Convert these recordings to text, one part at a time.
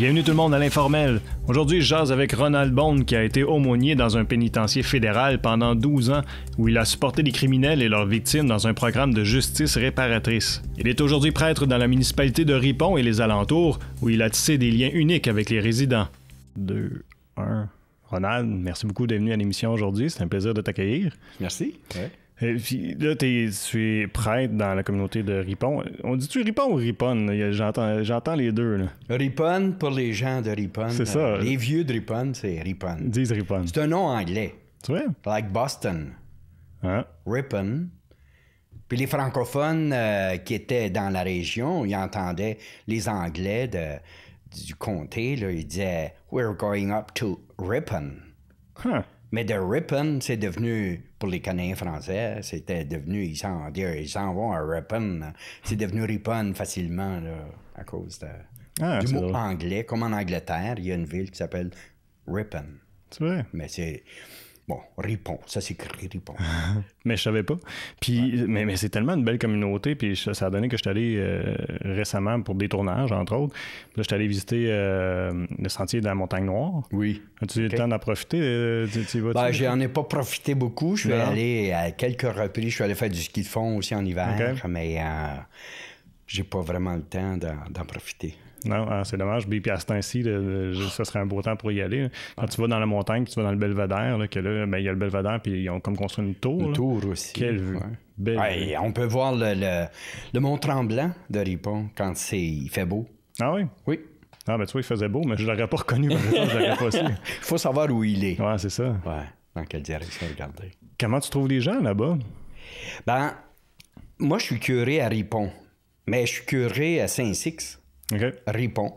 Bienvenue tout le monde à l'informel. Aujourd'hui, je jase avec Ronald Bond qui a été aumônier dans un pénitencier fédéral pendant 12 ans où il a supporté les criminels et leurs victimes dans un programme de justice réparatrice. Il est aujourd'hui prêtre dans la municipalité de Ripon et les alentours où il a tissé des liens uniques avec les résidents. 2, 1. Ronald, merci beaucoup d'être venu à l'émission aujourd'hui. C'est un plaisir de t'accueillir. Merci. Ouais. Euh, puis là, tu es prêtre dans la communauté de Ripon. On dit-tu Ripon ou Ripon? J'entends les deux. Ripon pour les gens de Ripon. C'est ça. Euh, les vieux de Ripon, c'est Ripon. Disent Ripon. C'est un nom anglais. C'est vrai? Like Boston. Hein? Ripon. Puis les francophones euh, qui étaient dans la région, ils entendaient les Anglais de, du comté, là, ils disaient We're going up to Ripon. Mais de Ripon, c'est devenu pour les Canadiens français, c'était devenu, ils s'en, ils vont à Ripon. C'est devenu Ripon facilement là, à cause de, ah, du mot anglais. Comme en Angleterre, il y a une ville qui s'appelle Ripon. C'est vrai. Mais c'est. Bon, répond, ça s'écrit répond. mais je savais pas. Puis, mais, c'est tellement une belle communauté. Puis ça, a donné que je suis allé euh, récemment pour des tournages, entre autres. là, je suis allé visiter euh, le sentier de la Montagne Noire. Oui. As-tu eu le temps d'en profiter? Euh, tu, ben, j'en ai pas profité beaucoup. Je suis allé à quelques reprises. Je suis allé faire du ski de fond aussi en hiver. Mais j'ai pas vraiment le temps d'en profiter. Non, ah, c'est dommage. Puis, à ce temps-ci, ce serait un beau temps pour y aller. Quand tu vas dans la montagne, puis tu vas dans le Belvédère, que là, ben, il y a le Belvédère, puis ils ont comme construit une tour. Une tour aussi. Quelle vue. on peut voir le, Mont-Tremblant de Ripon quand il fait beau. Ah oui? Oui. Ah, ben tu vois, il faisait beau, mais je l'aurais pas reconnu. Il faut savoir où il est. Ouais, c'est ça. Ouais, dans quelle direction regarder. Comment tu trouves les gens là-bas? Ben, moi, je suis curé à Ripon, mais je suis curé à Saint-Six. Ripon,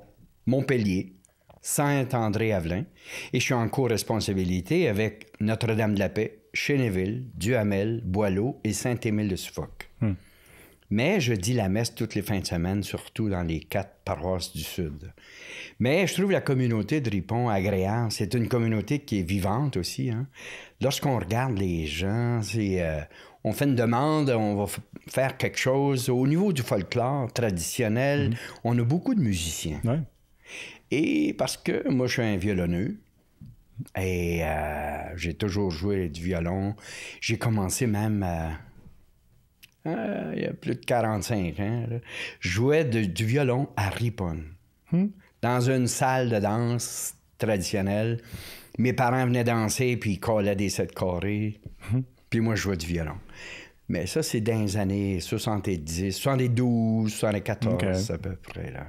Montpellier, Saint-André-Avelin. Et je suis en co-responsabilité avec Notre-Dame-de-la-Paix, Cheneville, Duhamel, Boileau et Saint-Émile-de-Suffolk. Hmm. Mais je dis la messe toutes les fins de semaine, surtout dans les quatre paroisses du Sud. Mais je trouve la communauté de Ripon agréable. C'est une communauté qui est vivante aussi. Hein. Lorsqu'on regarde les gens, c'est, euh, on fait une demande, on va faire quelque chose. Au niveau du folklore traditionnel, mhm. on a beaucoup de musiciens. Et parce que moi, je suis un violonneux. Et euh, j'ai toujours joué du violon. J'ai commencé même à... Euh, il y a plus de 45 ans. je jouais du violon à Ripon, hmm. dans une salle de danse traditionnelle. Mes parents venaient danser, puis ils collaient des sept carrés. Hmm. Puis moi, je jouais du violon. Mais ça, c'est dans les années 70, 72, 74 à peu près. Là.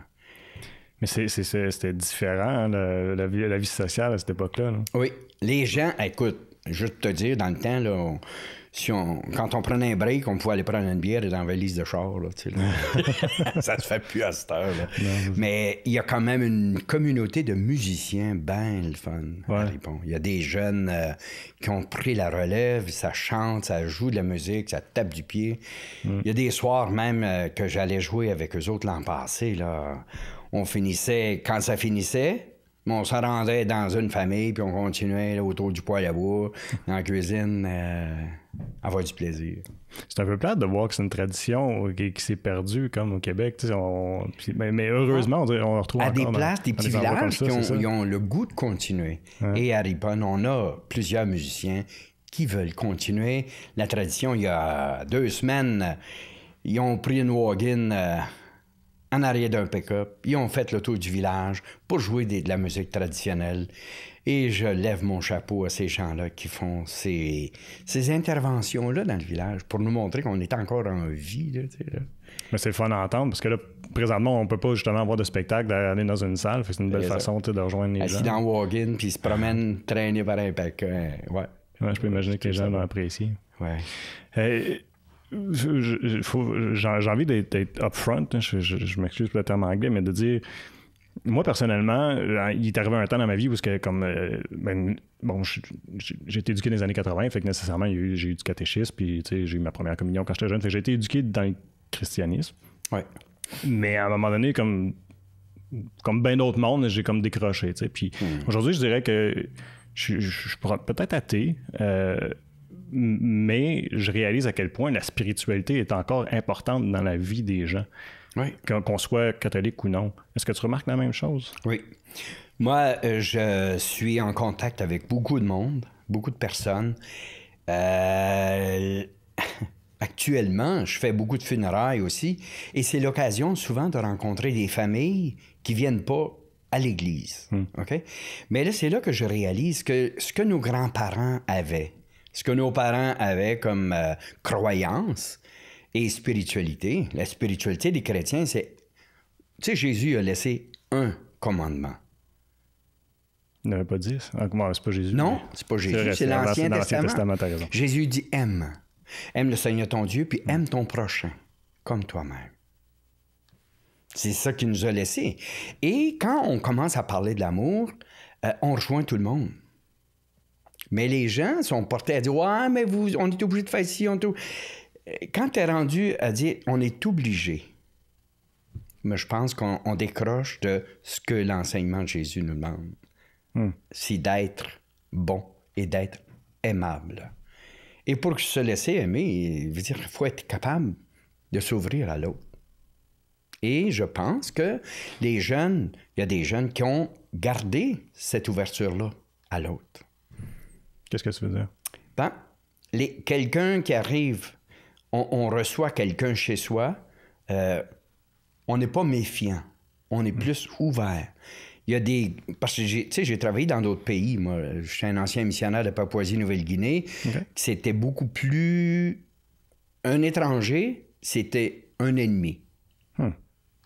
Mais c'était différent, hein, la, vie, la, vie, sociale à cette époque-là. Oui. Les gens, écoute, juste te dire, dans le temps, là, si quand on prenait un break, on pouvait aller prendre une bière et dans la valise de char. Là, ne ça se fait plus à cette heure. Mais il y a quand même une communauté de musiciens ben le fun Il y a des jeunes euh, qui ont pris la relève, ça chante, ça joue de la musique, ça tape du pied. Mm. Il y a des soirs même euh, que j'allais jouer avec eux autres l'an passé. Là. On finissait, quand ça finissait, on se rendait dans une famille, puis on continuait autour du poêle à bois, dans la cuisine, euh, à avoir du plaisir. C'est un peu plate de voir que c'est une tradition qui, s'est perdue, comme au Québec. On... Mais, mais, heureusement, on, on retrouve À des places, des petits villages qui ont, le goût de continuer. Et à Ripon, on a plusieurs musiciens qui veulent continuer la tradition. Il y a deux semaines, ils ont pris une wagon en arrière d'un pick-up. Ils ont fait le tour du village pour jouer de la musique traditionnelle. Et je lève mon chapeau à ces gens-là qui font ces, interventions-là dans le village pour nous montrer qu'on est encore en vie. Mais c'est fun à entendre parce que là, présentement, on peut pas justement avoir de spectacle d'aller dans une salle. C'est une belle façon de rejoindre les gens. dans wagon puis se promènent traînés par un pack. Ouais. je peux imaginer que les gens vont apprécier. Ouais. Euh, j'ai envie d'être upfront, hein, je, m'excuse pour le terme anglais, mais de dire moi personnellement, il est arrivé un temps dans ma vie où que comme euh, ben, bon, j'ai été éduqué dans les années 80, fait que nécessairement j'ai eu du catéchisme, puis j'ai eu ma première communion quand j'étais jeune, fait j'ai été éduqué dans le christianisme. Mais à un moment donné, comme comme bien d'autres mondes, j'ai comme décroché, Puis hmm. aujourd'hui, je dirais que je, suis peut-être athée, euh, mais je réalise à quel point la spiritualité est encore importante dans la vie des gens. Qu'on soit catholique ou non. Est-ce que tu remarques la même chose? Oui. Moi, euh, je suis en contact avec beaucoup de monde, beaucoup de personnes. Euh, actuellement, je fais beaucoup de funérailles aussi, et c'est l'occasion souvent de rencontrer des familles qui viennent pas à l'église. Hmm. Mais là, c'est là que je réalise que ce que nos grands-parents avaient, ce que nos parents avaient comme euh, croyance et spiritualité. La spiritualité des chrétiens, c'est... Tu sais, Jésus a laissé un commandement. Il n'avait pas dit ça. Ah, c'est pas Jésus. Non, c'est pas Jésus, c'est l'Ancien Testament. Jésus dit aime. Aime le Seigneur ton Dieu, puis aime ton prochain, comme toi-même. C'est ça qu'il nous a laissé. Et quand on commence à parler de l'amour, euh, on rejoint tout le monde. Mais les gens sont portés à dire Ouais, mais vous, on est obligé de faire ici, on tout. Quand tu es rendu à dire on est obligé, mais je pense qu'on décroche de ce que l'enseignement de Jésus nous demande. Hmm. C'est d'être bon et d'être aimable. Et pour se laisser aimer, il faut être capable de s'ouvrir à l'autre. Et je pense que les jeunes, il y a des jeunes qui ont gardé cette ouverture-là à l'autre. Qu'est-ce que ça veux dire? Ben, quelqu'un qui arrive, on, reçoit quelqu'un chez soi, euh, on n'est pas méfiant, on est hmm. plus ouvert. Il y a des. Parce que tu sais, j'ai travaillé dans d'autres pays. Moi, je suis un ancien missionnaire de Papouasie-Nouvelle-Guinée. C'était beaucoup plus. Un étranger, c'était un ennemi. Hmm.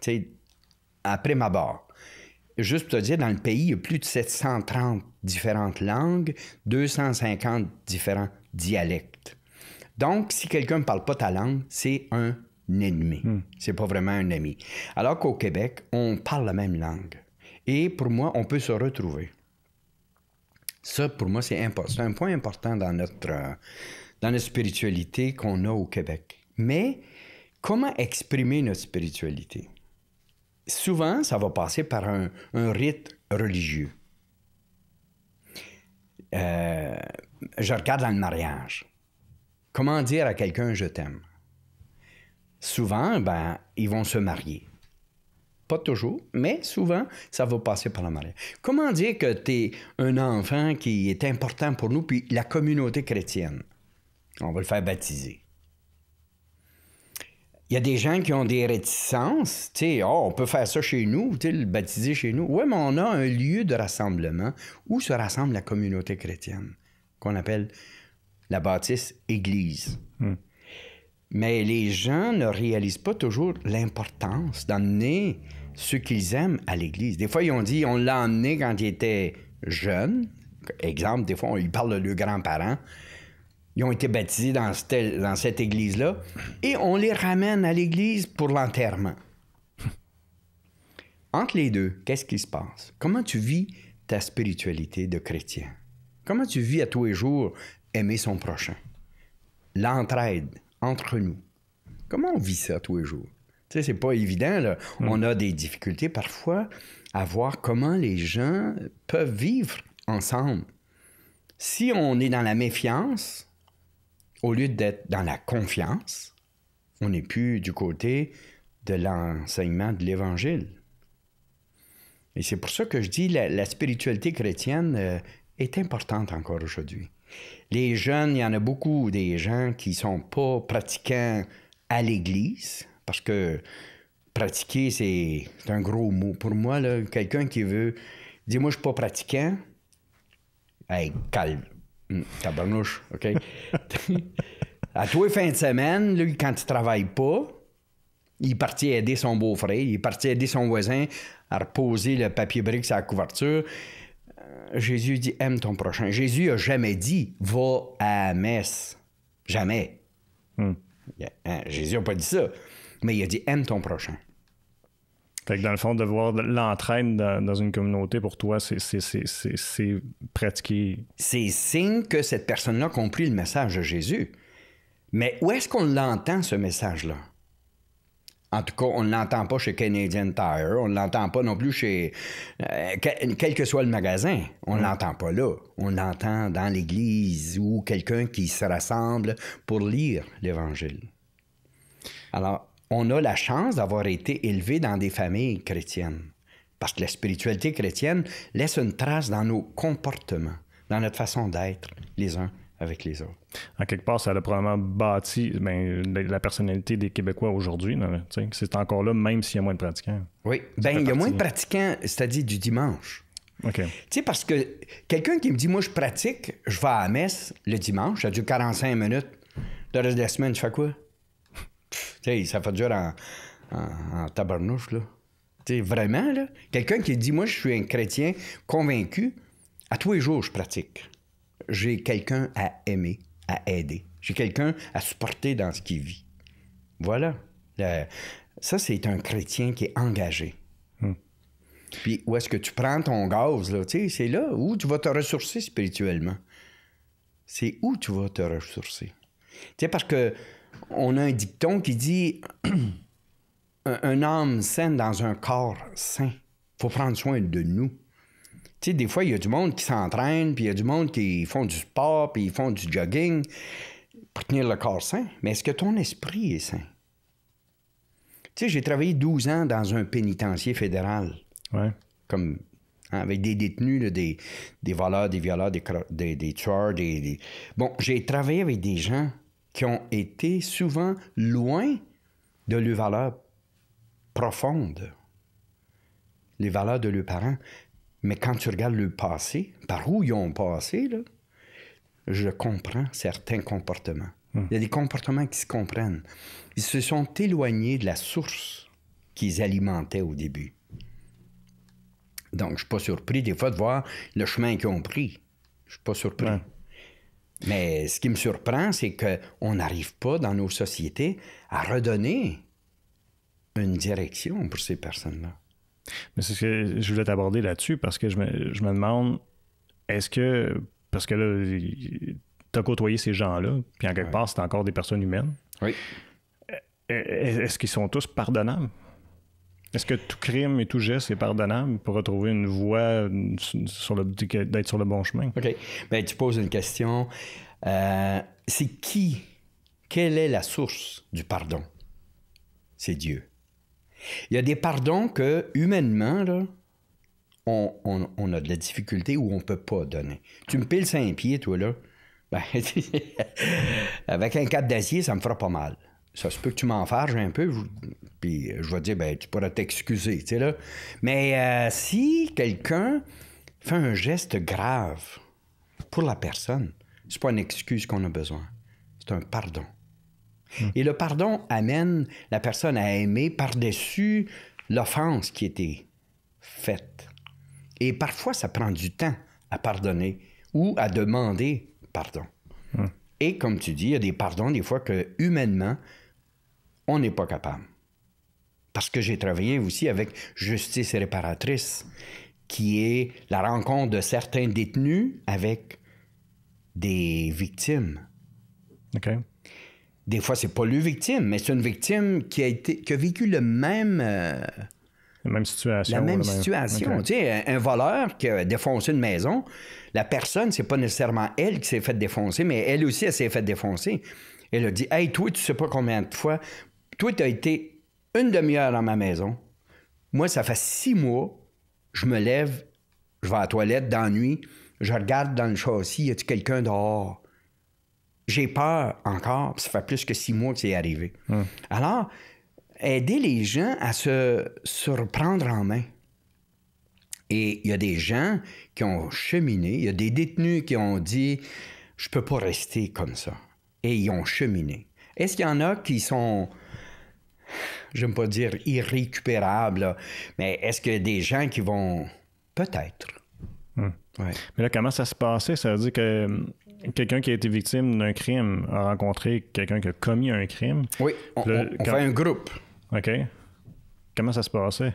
Tu sais, après ma barre juste pour te dire, dans le pays, il y a plus de 730 différentes langues, 250 différents dialectes. Donc, si quelqu'un ne parle pas ta langue, c'est un ennemi. Ce hmm. C'est pas vraiment un ami. Alors qu'au Québec, on parle la même langue. Et pour moi, on peut se retrouver. Ça, pour moi, c'est important. C'est un point important dans notre, euh, dans notre spiritualité qu'on a au Québec. Mais comment exprimer notre spiritualité? souvent, ça va passer par un, rite religieux. Euh, je regarde dans le mariage. Comment dire à quelqu'un je t'aime? Souvent, ben, ils vont se marier. Pas toujours, mais souvent, ça va passer par le mariage. Comment dire que tu es un enfant qui est important pour nous, puis la communauté chrétienne? On va le faire baptiser il y a des gens qui ont des réticences. Tu oh, on peut faire ça chez nous, le baptiser chez nous. Oui, mais on a un lieu de rassemblement où se rassemble la communauté chrétienne, qu'on appelle la bâtisse Église. Hmm. Mais les gens ne réalisent pas toujours l'importance d'amener ceux qu'ils aiment à l'Église. Des fois, ils ont dit, on l'a emmené quand il était jeune. Exemple, des fois, on lui parle de leurs grands-parents ils ont été baptisés dans cette, église-là, et on les ramène à l'église pour l'enterrement. Entre les deux, qu'est-ce qui se passe? Comment tu vis ta spiritualité de chrétien? Comment tu vis à tous les jours aimer son prochain? L'entraide entre nous. Comment on vit ça tous les jours? Tu sais, c'est pas évident, là. Mm. On a des difficultés parfois à voir comment les gens peuvent vivre ensemble. Si on est dans la méfiance, au lieu d'être dans la confiance, on n'est plus du côté de l'enseignement de l'Évangile. Et c'est pour ça que je dis la, la spiritualité chrétienne euh, est importante encore aujourd'hui. Les jeunes, il y en a beaucoup des gens qui ne sont pas pratiquants à l'Église, parce que pratiquer, c'est un gros mot. Pour moi, quelqu'un qui veut dire, moi, je ne suis pas pratiquant, calme, Hmm, OK? à tous fin de semaine, lui, quand il travaille pas, il est parti aider son beau-frère, il est parti aider son voisin à reposer le papier brique sur la couverture. Euh, Jésus dit aime ton prochain. Jésus a jamais dit va à la messe. Jamais. Hmm. Hein, Jésus n'a pas dit ça. Mais il a dit aime ton prochain. Fait que dans le fond, de voir l'entraîne dans, une communauté, pour toi, c'est pratiquer. C'est signe que cette personne-là a compris le message de Jésus. Mais où est-ce qu'on l'entend, ce message-là? En tout cas, on ne l'entend pas chez Canadian Tire, on ne l'entend pas non plus chez euh, quel, que soit le magasin. On ne l'entend pas là. On l'entend dans l'Église ou quelqu'un qui se rassemble pour lire l'Évangile. Alors, on a la chance d'avoir été élevé dans des familles chrétiennes. Parce que la spiritualité chrétienne laisse une trace dans nos comportements, dans notre façon d'être les uns avec les autres. En quelque part, ça a probablement bâti ben, la personnalité des Québécois aujourd'hui. C'est encore là, même s'il y a moins de pratiquants. Oui, ben, il y a moins de pratiquants, c'est-à-dire du dimanche. OK. Tu parce que quelqu'un qui me dit, moi, je pratique, je vais à messe le dimanche, ça dure 45 minutes. Le reste de la semaine, je fais quoi? ça fait dur en, en, là. vraiment, là, quelqu'un qui dit, moi, je suis un chrétien convaincu, à tous les jours, je pratique. J'ai quelqu'un à aimer, à aider. J'ai quelqu'un à supporter dans ce qu'il vit. Voilà. Euh, ça, c'est un chrétien qui est engagé. Hmm. Puis où est-ce que tu prends ton gaz, là, c'est là où tu vas te ressourcer spirituellement. C'est où tu vas te ressourcer. Tu parce que on a un dicton qui dit un âme saine dans un corps sain. faut prendre soin de nous. Tu sais, des fois, il y a du monde qui s'entraîne, puis il y a du monde qui font du sport, puis ils font du jogging pour tenir le corps sain. Mais est-ce que ton esprit est sain? Tu sais, j'ai travaillé 12 ans dans un pénitencier fédéral. Comme hein, avec des détenus, des, des, voleurs, des violeurs, des, des, tueurs, Bon, j'ai travaillé avec des gens qui ont été souvent loin de leurs valeurs profondes, les valeurs de leurs parents. Mais quand tu regardes le passé, par où ils ont passé, je comprends certains comportements. Hmm. Il y a des comportements qui se comprennent. Ils se sont éloignés de la source qu'ils alimentaient au début. Donc, je ne suis pas surpris des fois de voir le chemin qu'ils ont pris. Je ne suis pas surpris. Mais ce qui me surprend, c'est qu'on n'arrive pas dans nos sociétés à redonner une direction pour ces personnes-là. Mais c'est ce que je voulais t'aborder là-dessus parce que je me, demande, est-ce que, parce que là, t'as côtoyé ces gens-là, puis en quelque part, c'est encore des personnes humaines. Oui. E, e, est-ce qu'ils sont tous pardonnables? Est-ce que tout crime et tout geste est pardonnable pour retrouver une voie d'être sur le bon chemin? OK. Bien, tu poses une question. Euh, c'est qui? Quelle est la source du pardon? C'est Dieu. Il y a des pardons que, humainement, on, a de la difficulté ou on ne peut pas donner. Tu me piles ça un pied, toi, là. Ben, avec un cap d'acier, ça me fera pas mal ça se peut que tu m'en fasses un peu, puis je vais dire, ben, tu pourras t'excuser, tu sais, là. Mais euh, si quelqu'un fait un geste grave pour la personne, c'est pas une excuse qu'on a besoin, c'est un pardon. Hmm. Et le pardon amène la personne à aimer par-dessus l'offense qui était faite. Et parfois, ça prend du temps à pardonner ou à demander pardon. Hmm. Et comme tu dis, il y a des pardons des fois que humainement, on n'est pas capable. Parce que j'ai travaillé aussi avec Justice réparatrice, qui est la rencontre de certains détenus avec des victimes. OK. Des fois, c'est pas lui victime, mais c'est une victime qui a, été, qui a vécu le même. Euh, la même situation. La même, Tu sais, un voleur qui a défoncé une maison, la personne, c'est pas nécessairement elle qui s'est faite défoncer, mais elle aussi, elle s'est faite défoncer. Elle a dit Hey, toi, tu sais pas combien de fois toi, tu as été une demi-heure dans ma maison. Moi, ça fait six mois, je me lève, je vais à la toilette d'ennui. je regarde dans le châssis, y a il quelqu'un dehors? J'ai peur encore, ça fait plus que six mois que c'est arrivé. Hum. Alors, aider les gens à se, se reprendre en main. Et il y a des gens qui ont cheminé, il y a des détenus qui ont dit je peux pas rester comme ça. Et ils ont cheminé. Est-ce qu'il y en a qui sont j'aime pas dire irrécupérable, mais est-ce que des gens qui vont. Peut-être. Hmm. Mais là, comment ça se passait? Ça veut dire que hmm, quelqu'un qui a été victime d'un crime a rencontré quelqu'un qui a commis un crime. Oui, on, fait un groupe. OK. Comment ça se passait?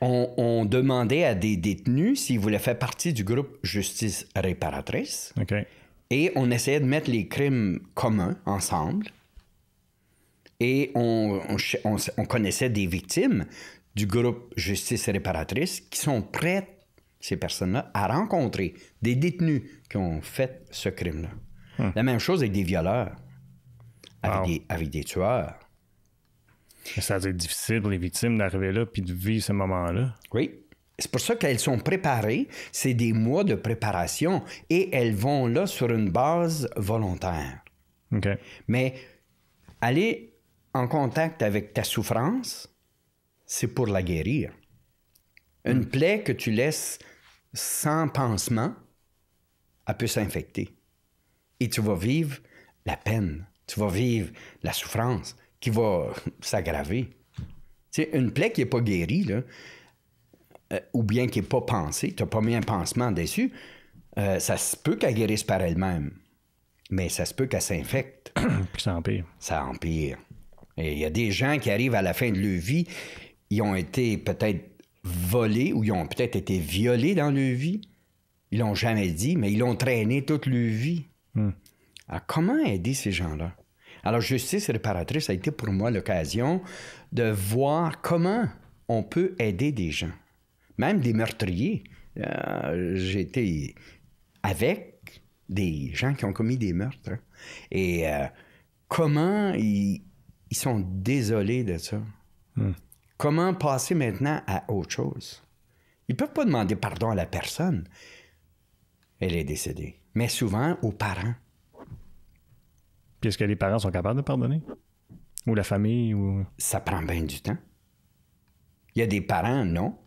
On, on demandait à des détenus s'ils voulaient faire partie du groupe Justice réparatrice. OK. Et on essayait de mettre les crimes communs ensemble. Et on, on, connaissait des victimes du groupe Justice réparatrice qui sont prêtes, ces personnes-là, à rencontrer des détenus qui ont fait ce crime-là. Hum. La même chose avec des violeurs, avec, des, tueurs. Ça va difficile pour les victimes d'arriver là puis de vivre ce moment-là. Oui. C'est pour ça qu'elles sont préparées. C'est des mois de préparation et elles vont là sur une base volontaire. OK. Mais aller en contact avec ta souffrance, c'est pour la guérir. Une mm. plaie que tu laisses sans pansement, elle peut s'infecter. Et tu vas vivre la peine, tu vas vivre la souffrance qui va s'aggraver. C'est une plaie qui n'est pas guérie, euh, ou bien qui n'est pas pansée, tu n'as pas mis un pansement dessus, euh, ça se peut qu'elle guérisse par elle-même, mais ça se peut qu'elle s'infecte. Puis ça empire. Ça empire. Il y a des gens qui arrivent à la fin de leur vie, ils ont été peut-être volés ou ils ont peut-être été violés dans leur vie. Ils l'ont jamais dit, mais ils l'ont traîné toute leur vie. Hmm. Alors, ah, comment aider ces gens-là? Alors, justice réparatrice a été pour moi l'occasion de voir comment on peut aider des gens, même des meurtriers. Euh, j'étais avec des gens qui ont commis des meurtres. Et euh, comment ils, ils sont désolés de ça. Hmm. Comment passer maintenant à autre chose? Ils ne peuvent pas demander pardon à la personne. Elle est décédée. Mais souvent aux parents. Puis est-ce que les parents sont capables de pardonner? Ou la famille? Ça prend bien du temps. Il y a des parents, non.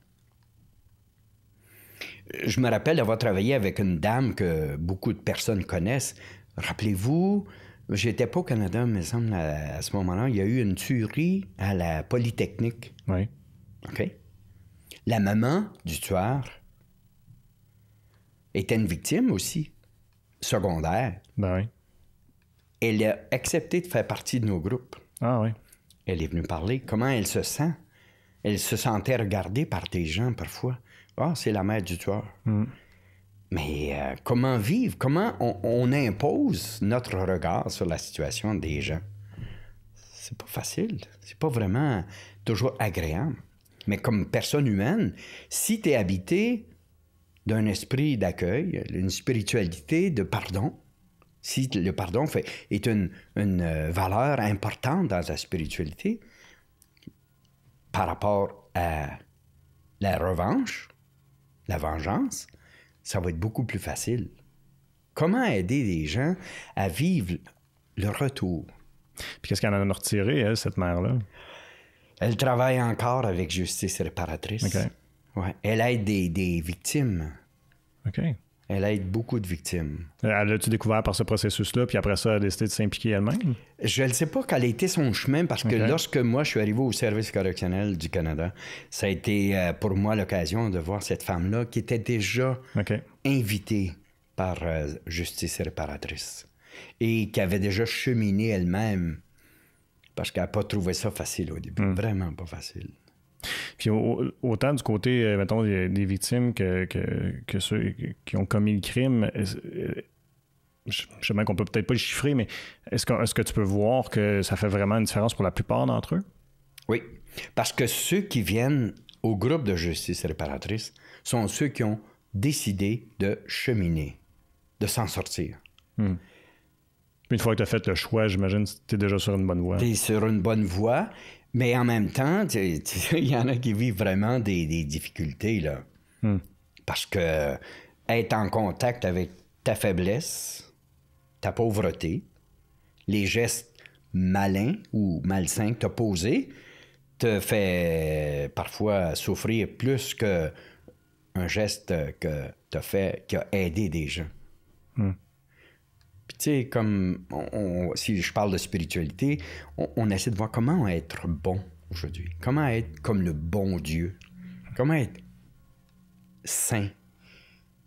Je me rappelle d'avoir travaillé avec une dame que beaucoup de personnes connaissent. Rappelez-vous, J'étais pas au Canada, mais semble, à, ce moment-là. Il y a eu une tuerie à la Polytechnique. Oui. OK. La maman du tueur était une victime aussi, secondaire. Ben oui. Elle a accepté de faire partie de nos groupes. Ah oui. Elle est venue parler. Comment elle se sent? Elle se sentait regardée par des gens parfois. Ah, c'est la mère du tueur. Hmm. Mais euh, comment vivre? Comment on, impose notre regard sur la situation des gens? C'est pas facile. C'est pas vraiment toujours agréable. Mais comme personne humaine, si tu es habité d'un esprit d'accueil, d'une spiritualité de pardon, si le pardon fait, est une, une euh, valeur importante dans la spiritualité par rapport à la revanche, la vengeance, ça va être beaucoup plus facile. Comment aider les gens à vivre le retour? Puis qu'est-ce qu'elle en a retiré, cette mère-là? Elle travaille encore avec justice réparatrice. Elle aide des, des victimes. OK elle a été beaucoup de victimes. Elle tu découvert par ce processus-là, puis après ça, elle a décidé de s'impliquer elle-même? Je ne sais pas quel a été son chemin, parce que lorsque moi, je suis arrivé au service correctionnel du Canada, ça a été euh, pour moi l'occasion de voir cette femme-là qui était déjà invitée par euh, Justice réparatrice et qui avait déjà cheminé elle-même parce qu'elle n'a pas trouvé ça facile au début. Hmm. Vraiment pas facile. Puis autant du côté, euh, mettons, des, victimes que, que, ceux qui ont commis le crime, euh, je sais même qu'on peut peut-être pas le chiffrer, mais est-ce que, tu peux voir que ça fait vraiment une différence pour la plupart d'entre eux? Oui, parce que ceux qui viennent au groupe de justice réparatrice sont ceux qui ont décidé de cheminer, de s'en sortir. Hmm. une fois que tu as fait le choix, j'imagine que tu es déjà sur une bonne voie. Tu es sur une bonne voie, mais en même temps, il y en a qui vivent vraiment des, difficultés, là. Hmm. Parce que être en contact avec ta faiblesse, ta pauvreté, les gestes malins ou malsains que tu as posés, te fait parfois souffrir plus qu'un geste que fait qui a aidé des gens. Hmm sais, comme si je parle de spiritualité, on, essaie de voir comment être bon aujourd'hui, comment être comme le bon Dieu, comment être saint.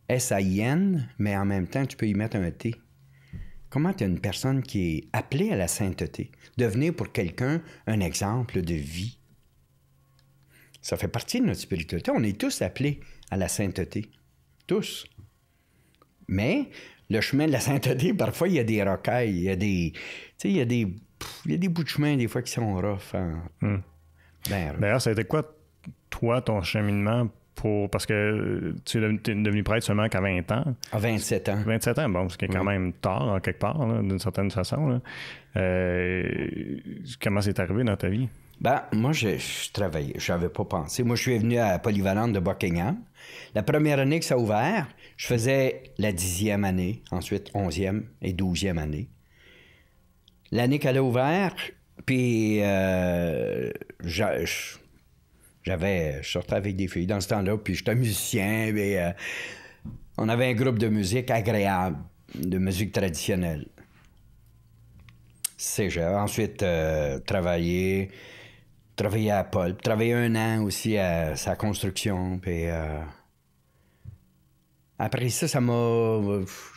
S-A-I-N, mais en même temps, tu peux y mettre un T. Comment tu une personne qui est appelée à la sainteté, devenir pour quelqu'un un exemple de vie. Ça fait partie de notre spiritualité. On est tous appelés à la sainteté. Tous. Mais le chemin de la sainteté, parfois, il y a des rocailles, il y a des. Tu sais, il y a des. il des bouts de chemin, des fois, qui sont rough. Hein. Hmm. Ben, D'ailleurs, ça a été quoi, toi, ton cheminement pour. Parce que tu es devenu, prêtre seulement qu'à 20 ans. À 27 ans. 27 ans, bon, ce qui est quand même tard, en quelque part, d'une certaine façon. Euh, comment c'est arrivé dans ta vie? Ben, moi, je, travaillais. Je n'avais pas pensé. Moi, je suis venu à Polyvalente de Buckingham. La première année que ça a ouvert, je faisais la dixième année, ensuite onzième et douzième année. L'année qu'elle a ouvert, puis euh, j'avais, je sortais avec des filles dans ce temps-là, puis j'étais musicien, mais euh, on avait un groupe de musique agréable, de musique traditionnelle. C'est, j'ai ensuite euh, travaillé travaillé à Paul, Travailler un an aussi à sa construction. Euh, après ça, ça m'a.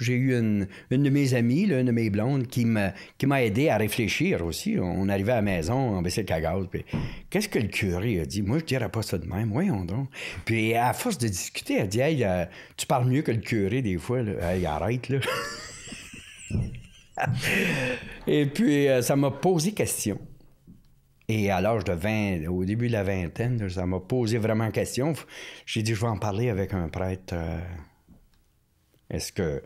J'ai eu une, de mes amies, une de mes blondes, qui m'a, qui m'a aidé à réfléchir aussi. On arrivait à la maison, on baissait le cagade. qu'est-ce que le curé a dit? Moi, je dirais pas ça de même. Voyons donc. Puis, à force de discuter, elle dit, euh, tu parles mieux que le curé des fois. Là. arrête, là. Et puis, euh, ça m'a posé question. Et à l'âge de 20, au début de la vingtaine, ça m'a posé vraiment question. J'ai dit, je vais en parler avec un prêtre. Euh, est-ce que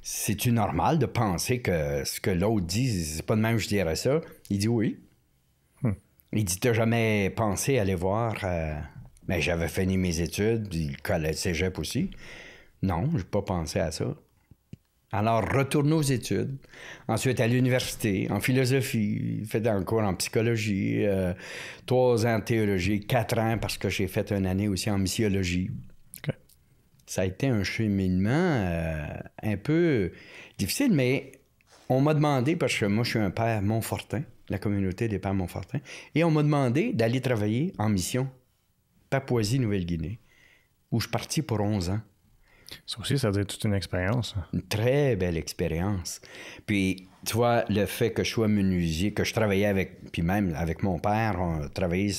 c'est-tu normal de penser que ce que l'autre dit, c'est pas de même que je dirais ça? Il dit oui. Hmm. Il dit, t'as jamais pensé aller voir... Mais euh, ben, j'avais fini mes études, puis le collège cégep aussi. Non, j'ai pas pensé à ça. Alors, retourne aux études. Ensuite, à l'université, en philosophie, fait un cours en psychologie, euh, trois ans en théologie, quatre ans parce que j'ai fait une année aussi en missiologie. Ça a été un cheminement euh, un peu difficile, mais on m'a demandé, parce que moi, je suis un père Montfortin, la communauté des pères Montfortin, et on m'a demandé d'aller travailler en mission Papouasie-Nouvelle-Guinée, où je suis parti pour 11 ans. Ça aussi, ça a été toute une expérience. Hein. Une très belle expérience. Puis, tu vois, le fait que je sois menuisier, que je travaillais avec, puis même avec mon père, on travaillait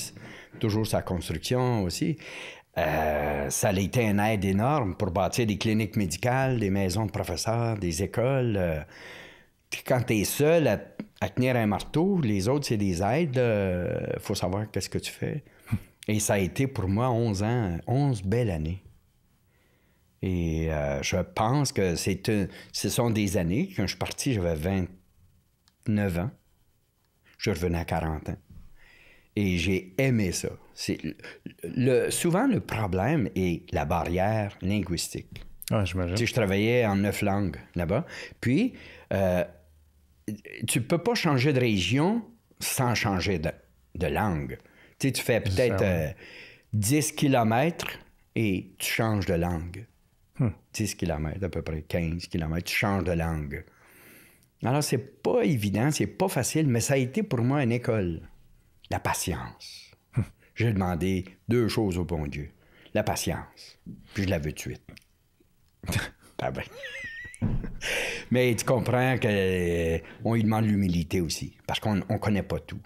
toujours sa construction aussi. Euh, ça a été une aide énorme pour bâtir des cliniques médicales, des maisons de professeurs, des écoles. Euh. quand tu es seul à, tenir un marteau, les autres, c'est des aides. Il euh, faut savoir qu'est-ce que tu fais. Hum. Et ça a été pour moi 11 ans, 11 belles années. Et euh, je pense que c'est ce sont des années. Quand je suis parti, j'avais 29 ans. Je revenais à 40 ans. Et j'ai aimé ça. C'est le, souvent, le problème est la barrière linguistique. Ah, je travaillais en neuf langues là-bas. Puis, euh, tu peux pas changer de région sans changer de, langue. Tu, tu fais peut-être 10 euh, kilomètres et tu changes de langue. 10 hmm. km à peu près, 15 km, tu changes de langue. Alors, c'est pas évident, c'est pas facile, mais ça a été pour moi une école. La patience. Hmm. J'ai demandé deux choses au bon Dieu. La patience. Puis je l'avais de suite. Ah ben. mais tu comprends qu'on euh, lui demande l'humilité aussi, parce qu'on ne connaît pas tout.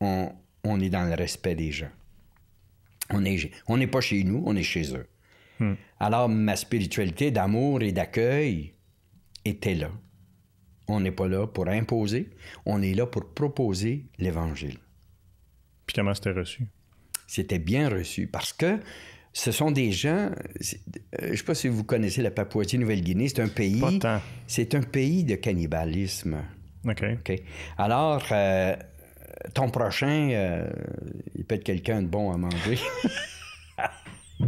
On, est dans le respect des gens. On n'est on est pas chez nous, on est chez eux. Mm. Alors, ma spiritualité d'amour et d'accueil était là. On n'est pas là pour imposer, on est là pour proposer l'Évangile. Puis comment c'était reçu? C'était bien reçu parce que ce sont des gens. Euh, je ne sais pas si vous connaissez la Papouasie-Nouvelle-Guinée. C'est un pays. C'est un pays de cannibalisme. OK. okay. Alors, euh, ton prochain, euh, il peut être quelqu'un de bon à manger.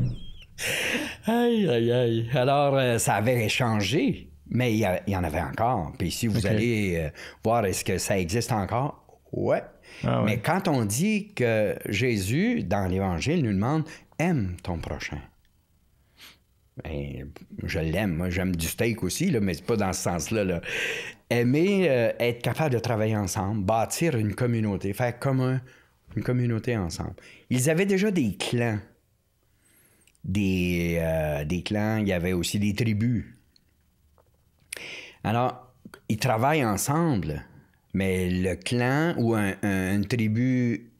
aïe, aïe, aïe. Alors, euh, ça avait changé, mais il y, en avait encore. Puis si vous allez euh, voir est-ce que ça existe encore, ah ouais. mais quand on dit que Jésus, dans l'Évangile, nous demande aime ton prochain. Ben, je l'aime, moi j'aime du steak aussi, là, mais c'est pas dans ce sens-là. Aimer, euh, être capable de travailler ensemble, bâtir une communauté, faire commun, une communauté ensemble. Ils avaient déjà des clans euh, des, clans, il y avait aussi des tribus. Alors, ils travaillent ensemble, mais le clan ou un, une tribu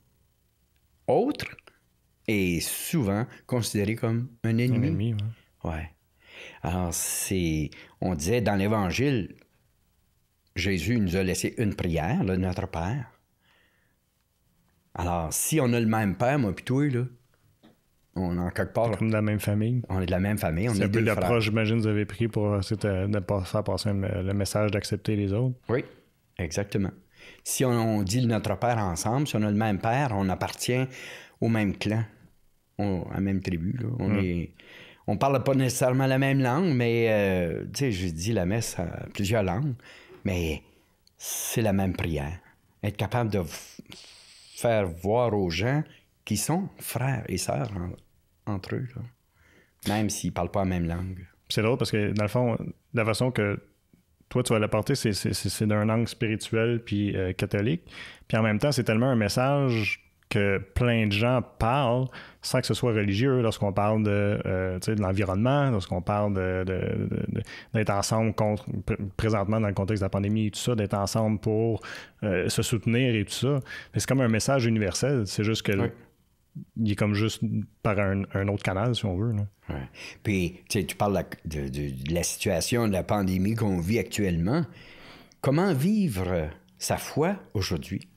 autre est souvent considéré comme un ennemi. Un ennemi ouais. Alors, c'est. On disait dans l'Évangile, Jésus nous a laissé une prière, le notre Père. Alors, si on a le même Père, moi, puis toi, là, on est de la même famille. On est de la même famille. un l'approche, j'imagine, vous avez pris pour euh, pas faire passer le message d'accepter les autres. Oui, exactement. Si on, dit notre père ensemble, si on a le même père, on appartient au même clan, à la même tribu. On ne parle pas nécessairement la même langue, mais euh, je dis la messe à plusieurs langues, mais c'est la même prière. Être capable de faire voir aux gens qui sont frères et sœurs entre eux, même s'ils parlent pas la même langue. C'est drôle parce que, dans le fond, la façon que toi, tu vas l'apporter, c'est d'un angle spirituel puis euh, catholique. Puis en même temps, c'est tellement un message que plein de gens parlent sans que ce soit religieux lorsqu'on parle de, euh, de l'environnement, lorsqu'on parle d'être de, ensemble contre, présentement dans le contexte de la pandémie et tout ça, d'être ensemble pour euh, se soutenir et tout ça. C'est comme un message universel. C'est juste que il est comme juste par un, autre canal, si on veut. Puis, tu parles de, la situation de la pandémie qu'on vit actuellement. Comment vivre sa foi aujourd'hui?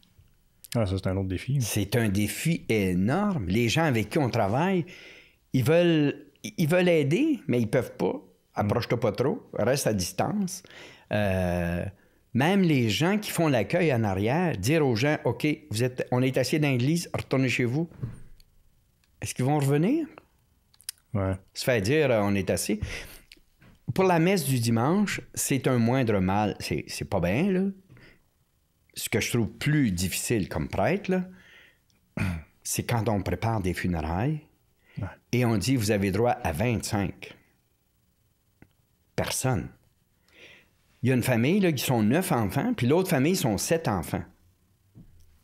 Ah, ça, c'est un autre défi. C'est un défi énorme. Les gens avec qui on travaille, ils veulent, ils veulent aider, mais ils peuvent pas. Approche-toi pas trop, reste à distance. Euh, même les gens qui font l'accueil en arrière, dire aux gens, OK, vous êtes, on est assis dans retournez chez vous. Est-ce qu'ils vont revenir? Ouais. Se fait dire, euh, on est assez. Pour la messe du dimanche, c'est un moindre mal. C'est pas bien, là. Ce que je trouve plus difficile comme prêtre, c'est quand on prépare des funérailles et on dit, vous avez droit à 25 personnes. Il y a une famille là, qui sont neuf enfants, puis l'autre famille sont sept enfants.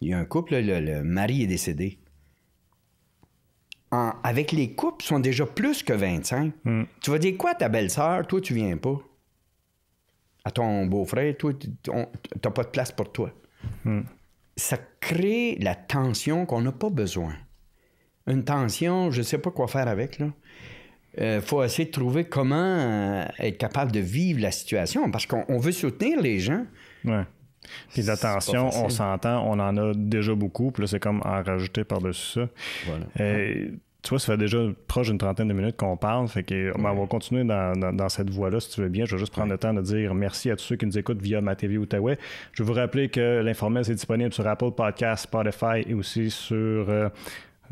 Il y a un couple, là, le mari est décédé avec les couples sont déjà plus que 25. Hmm. Tu vas dire quoi à ta belle-sœur, toi, tu viens pas? À ton beau-frère, toi, t'as pas de place pour toi. Hmm. Ça crée la tension qu'on n'a pas besoin. Une tension, je sais pas quoi faire avec, là. Euh, faut essayer de trouver comment euh, être capable de vivre la situation parce qu'on veut soutenir les gens. Ouais. Puis attention, on s'entend, on en a déjà beaucoup, puis là, c'est comme en rajouter par-dessus ça. Euh, tu vois, ça fait déjà proche d'une trentaine de minutes qu'on parle. Fait que, euh, ben, on va continuer dans, cette voie-là, si tu veux bien. Je vais juste prendre le temps de dire merci à tous ceux qui nous écoutent via ma TV Outaouais. Je vais vous rappeler que l'informel, est disponible sur Apple Podcasts, Spotify et aussi sur. Euh,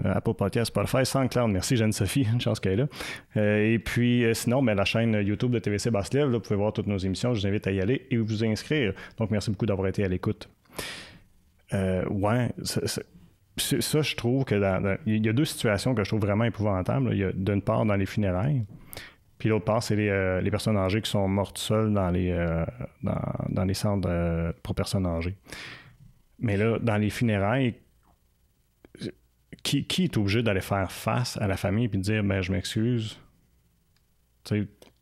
euh, Apple Podcast, Spotify, SoundCloud. Merci, Jeanne-Sophie. Une chance qu'elle est là. Euh, et puis, euh, sinon, mais ben, la chaîne YouTube de TVC Basse-Lève, vous pouvez voir toutes nos émissions. Je vous invite à y aller et vous inscrire. Donc, merci beaucoup d'avoir été à l'écoute. ouais, ça, je trouve que il y a deux situations que je trouve vraiment épouvantables. Il y a d'une part dans les funérailles, puis l'autre part, c'est les, personnes âgées qui sont mortes seules dans les, dans, dans, les centres pour personnes âgées. Mais là, dans les funérailles, qui, est obligé d'aller faire face à la famille et de dire ben, Je m'excuse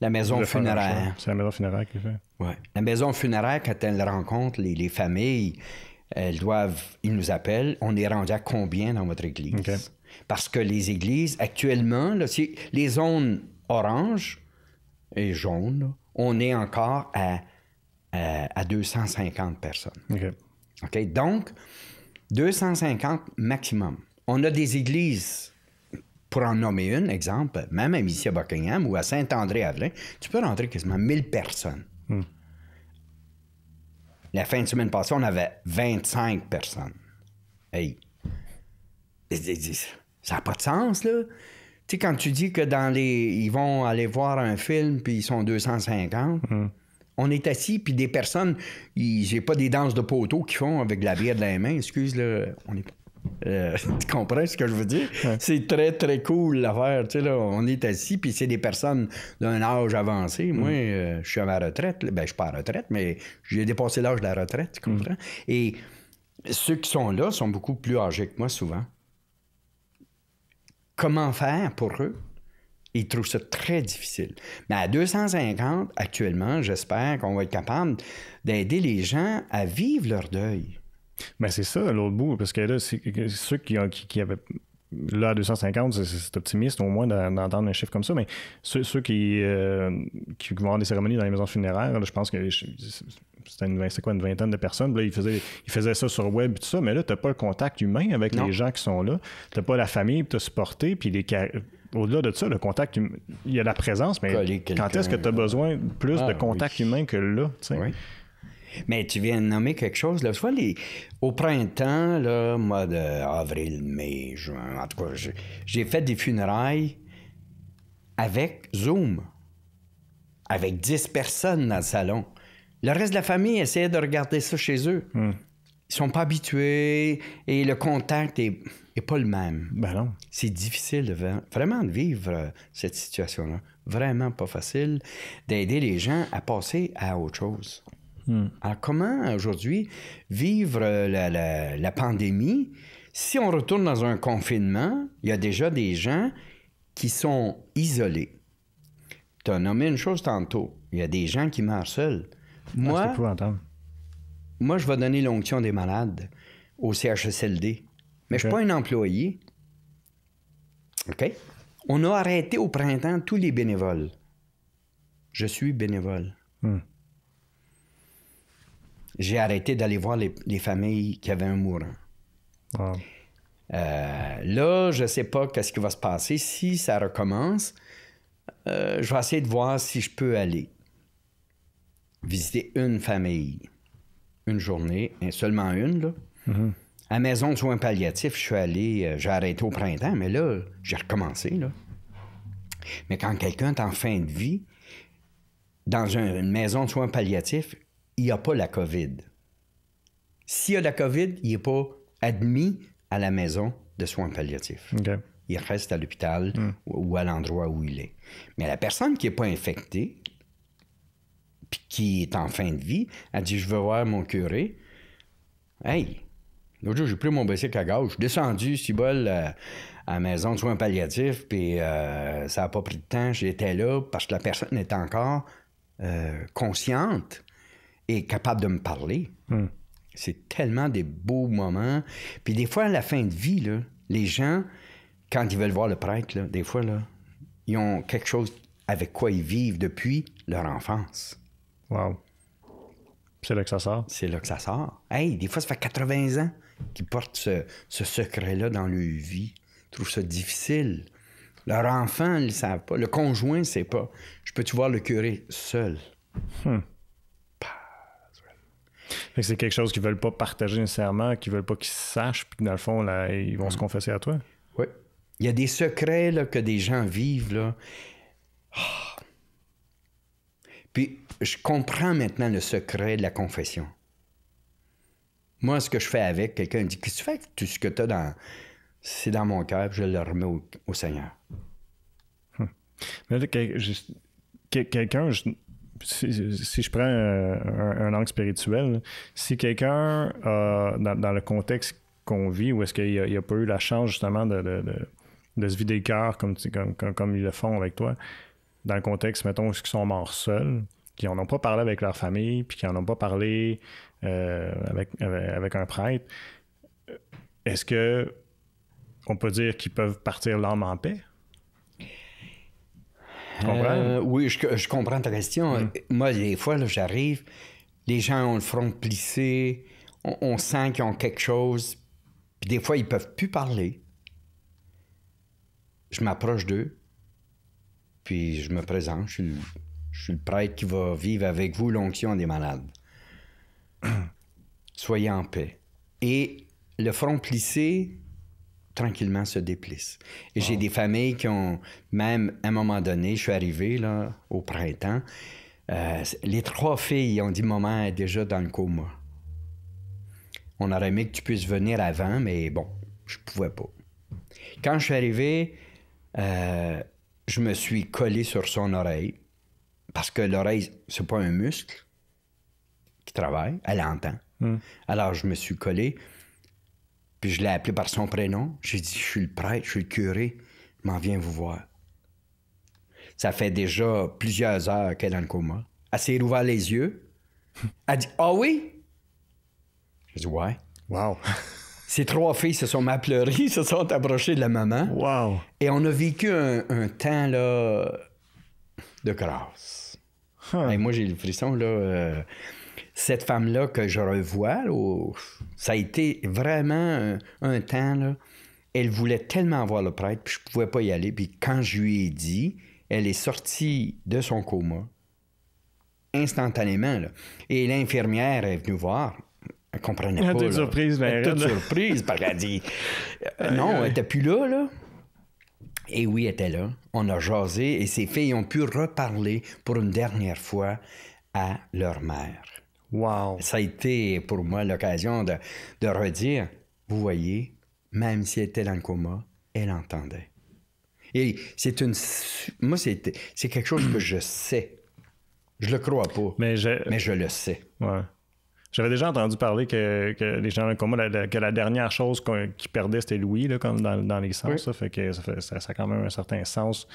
La maison funéraire. C'est la maison funéraire qui fait. Ouais. La maison funéraire, quand elle rencontre les, familles, elles doivent, ils nous appellent On est rendu à combien dans votre église Parce que les églises, actuellement, les zones orange et jaune, on est encore à, 250 personnes. Ok. Donc, 250 maximum on a des églises, pour en nommer une, exemple, même ici à Buckingham ou à Saint-André-Avelin, tu peux rentrer quasiment 1000 personnes. Hmm. La fin de semaine passée, on avait 25 personnes. Hey! Ça n'a pas de sens, là. Tu sais, quand tu dis que dans les. Ils vont aller voir un film, puis ils sont 250. Hmm. On est assis, puis des personnes, j'ai pas des danses de poteaux qu'ils font avec la bière de la main, excuse, le on n'est pas euh, tu comprends ce que je veux dire? C'est très, très cool l'affaire. Tu sais, là, on est assis, puis c'est des personnes d'un âge avancé. Mm. Moi, euh, je suis à ma retraite. Ben, je suis pas à la retraite, mais j'ai dépassé l'âge de la retraite, tu mm. comprends? Et ceux qui sont là sont beaucoup plus âgés que moi, souvent. Comment faire pour eux? Ils trouvent ça très difficile. Mais à 250, actuellement, j'espère qu'on va être capable d'aider les gens à vivre leur deuil. Ben c'est ça, l'autre bout, parce que là, ceux qui, avaient là, à 250, c'est optimiste au moins d'entendre un chiffre comme ça, mais ceux, euh, qui, vont des cérémonies dans les maisons funéraires, je pense que c'était une vingtaine de personnes. Là, ils, faisaient, ça sur web et tout ça, mais là, tu n'as pas le contact humain avec les gens qui sont là. Tu n'as pas la famille pour te supporté. puis les au-delà de ça, le contact, hum, il y a la présence, mais quand est-ce que tu as besoin plus de ah, contact humain que là? Mais tu viens de nommer quelque chose. Là. au printemps, là, mois d'avril, mai, juin, en tout cas, j'ai fait des funérailles avec Zoom, avec 10 personnes dans le salon. Le reste de la famille essayait de regarder ça chez eux. Ils hmm. Ils sont pas habitués et le contact est, pas le même. Ben C'est difficile vraiment de vivre euh, cette situation-là. Vraiment pas facile d'aider les gens à passer à autre chose. Hmm. Alors, comment aujourd'hui vivre la, pandémie? Si on retourne dans un confinement, il y a déjà des gens qui sont isolés. Tu as nommé une chose tantôt. Il y a des gens qui meurent seuls. Ah, moi, moi, je vais donner l'onction des malades au CHSLD. Mais je ne suis pas un employé. OK? On a arrêté au printemps tous les bénévoles. Je suis bénévole. Hmm j'ai arrêté d'aller voir les, familles qui avaient un mourant. Euh, là, je sais pas ce qui va se passer. Si ça recommence, euh, je vais essayer de voir si je peux aller visiter une famille une journée, seulement une. Là. Mm-hmm. À maison de soins palliatifs, je suis allé, euh, j'ai arrêté au printemps, mais là, j'ai recommencé. Mais quand quelqu'un est en fin de vie, dans une maison de soins palliatifs, il n'y a pas la COVID. S'il y a la COVID, il n'est pas admis à la maison de soins palliatifs. Il reste à l'hôpital hmm. ou à l'endroit où il est. Mais la personne qui n'est pas infectée, puis qui est en fin de vie, a dit Je veux voir mon curé. Hey, l'autre jour, j'ai pris mon bicycle à gauche, je suis descendu, si euh, à la maison de soins palliatifs, puis euh, ça n'a pas pris de temps, j'étais là parce que la personne est encore euh, consciente capable de me parler. Hmm. C'est tellement des beaux moments. Puis des fois, à la fin de vie, là, les gens, quand ils veulent voir le prêtre, là, des fois, là, ils ont quelque chose avec quoi ils vivent depuis leur enfance. Wow. C'est là que ça sort. C'est là que ça sort. Hey, des fois, ça fait 80 ans qu'ils portent ce, secret-là dans leur vie. Ils trouvent ça difficile. Leur enfant, ils ne savent pas. Le conjoint ne sait pas. Je peux-tu voir le curé seul? Hmm c'est quelque chose qu'ils veulent pas partager nécessairement, qu'ils veulent pas qu'ils sachent, puis dans le fond, là, ils vont se mm. confesser à toi. Oui. Il y a des secrets là, que des gens vivent. Là. Ah. Puis je comprends maintenant le secret de la confession. Moi, ce que je fais avec, quelqu'un me dit Qu'est-ce que tu fais avec tout ce que tu as dans. C'est dans mon cœur, je le remets au, Seigneur. Hum. Mais là, quelqu'un, si, je prends euh, un, angle spirituel, si quelqu'un, euh, dans, le contexte qu'on vit, où est-ce qu'il n'a a pas eu la chance justement de, se vider le cœur comme, ils le font avec toi, dans le contexte, mettons, où ils sont morts seuls, qui n'en ont pas parlé avec leur famille, puis qui n'en ont pas parlé euh, avec, un prêtre, est-ce qu'on peut dire qu'ils peuvent partir l'âme en paix? Euh, oui, je, comprends ta question. Mm. Moi, des fois, j'arrive, les gens ont le front plissé, on, sent qu'ils ont quelque chose, puis des fois, ils peuvent plus parler. Je m'approche d'eux, puis je me présente. Je suis, je suis le prêtre qui va vivre avec vous l'onction des malades. Soyez en paix. Et le front plissé, tranquillement se déplissent. Et j'ai des familles qui ont, même à un moment donné, je suis arrivé là, au printemps, euh, les trois filles ont dit Maman est déjà dans le coma. On aurait aimé que tu puisses venir avant, mais bon, je pouvais pas. Quand je suis arrivé, euh, je me suis collé sur son oreille, parce que l'oreille, c'est pas un muscle qui travaille, elle entend. Hmm. Alors, je me suis collé. Puis je l'ai appelé par son prénom. J'ai dit, je suis le prêtre, je suis le curé, je m'en viens vous voir. Ça fait déjà plusieurs heures qu'elle est dans le coma. Elle s'est rouvert les yeux. Elle dit, ah oui? J'ai dit, ouais. Wow. Ces trois filles se sont m'apleuries, se sont approchées de la maman. Wow. Et on a vécu un, temps, là, de grâce. Et moi, j'ai le frisson, là. Euh, cette femme-là que je revois, ça a été vraiment euh, un, temps, elle voulait tellement voir le prêtre, puis je ne pouvais pas y aller. Puis quand je lui ai dit, elle est sortie de son coma instantanément. Et l'infirmière est venue voir. Elle comprenait elle pas. Était surprise, mais elle ben, était surprise, parce qu'elle dit Non, elle n'était plus là, là. Et oui, elle était là. On a jasé et ses filles ont pu reparler pour une dernière fois à leur mère. Wow. Ça a été pour moi l'occasion de, redire, vous voyez, même si elle était dans le coma, elle entendait. Et c'est une. Moi, c'est, c'est quelque chose que je sais. Je le crois pas. Mais je, mais je le sais. Ouais. J'avais déjà entendu parler que, les gens dans le coma, que la dernière chose qu'ils perdait perdaient, c'était Louis, là, comme dans, dans les sens. Ça fait que ça, a quand même un certain sens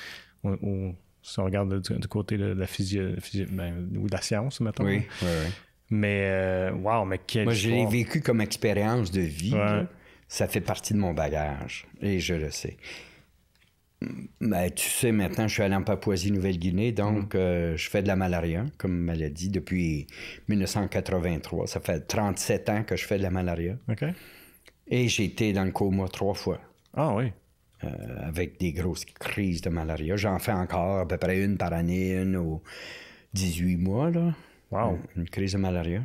si on regarde du, côté de, la physio, ben, ou de la science, maintenant. Oui, oui, oui. Mais, waouh, wow, mais quel. Moi, je l'ai vécu comme expérience de vie. Ça fait partie de mon bagage. Et je le sais. Mais ben, tu sais, maintenant, je suis allé en Papouasie-Nouvelle-Guinée, donc mm. euh, je fais de la malaria comme maladie depuis 1983. Ça fait 37 ans que je fais de la malaria. OK. Et j'ai été dans le coma trois fois. Ah oui. Euh, avec des grosses crises de malaria. J'en fais encore à peu près une par année, une aux 18 mois, là. Wow. Une, crise de malaria.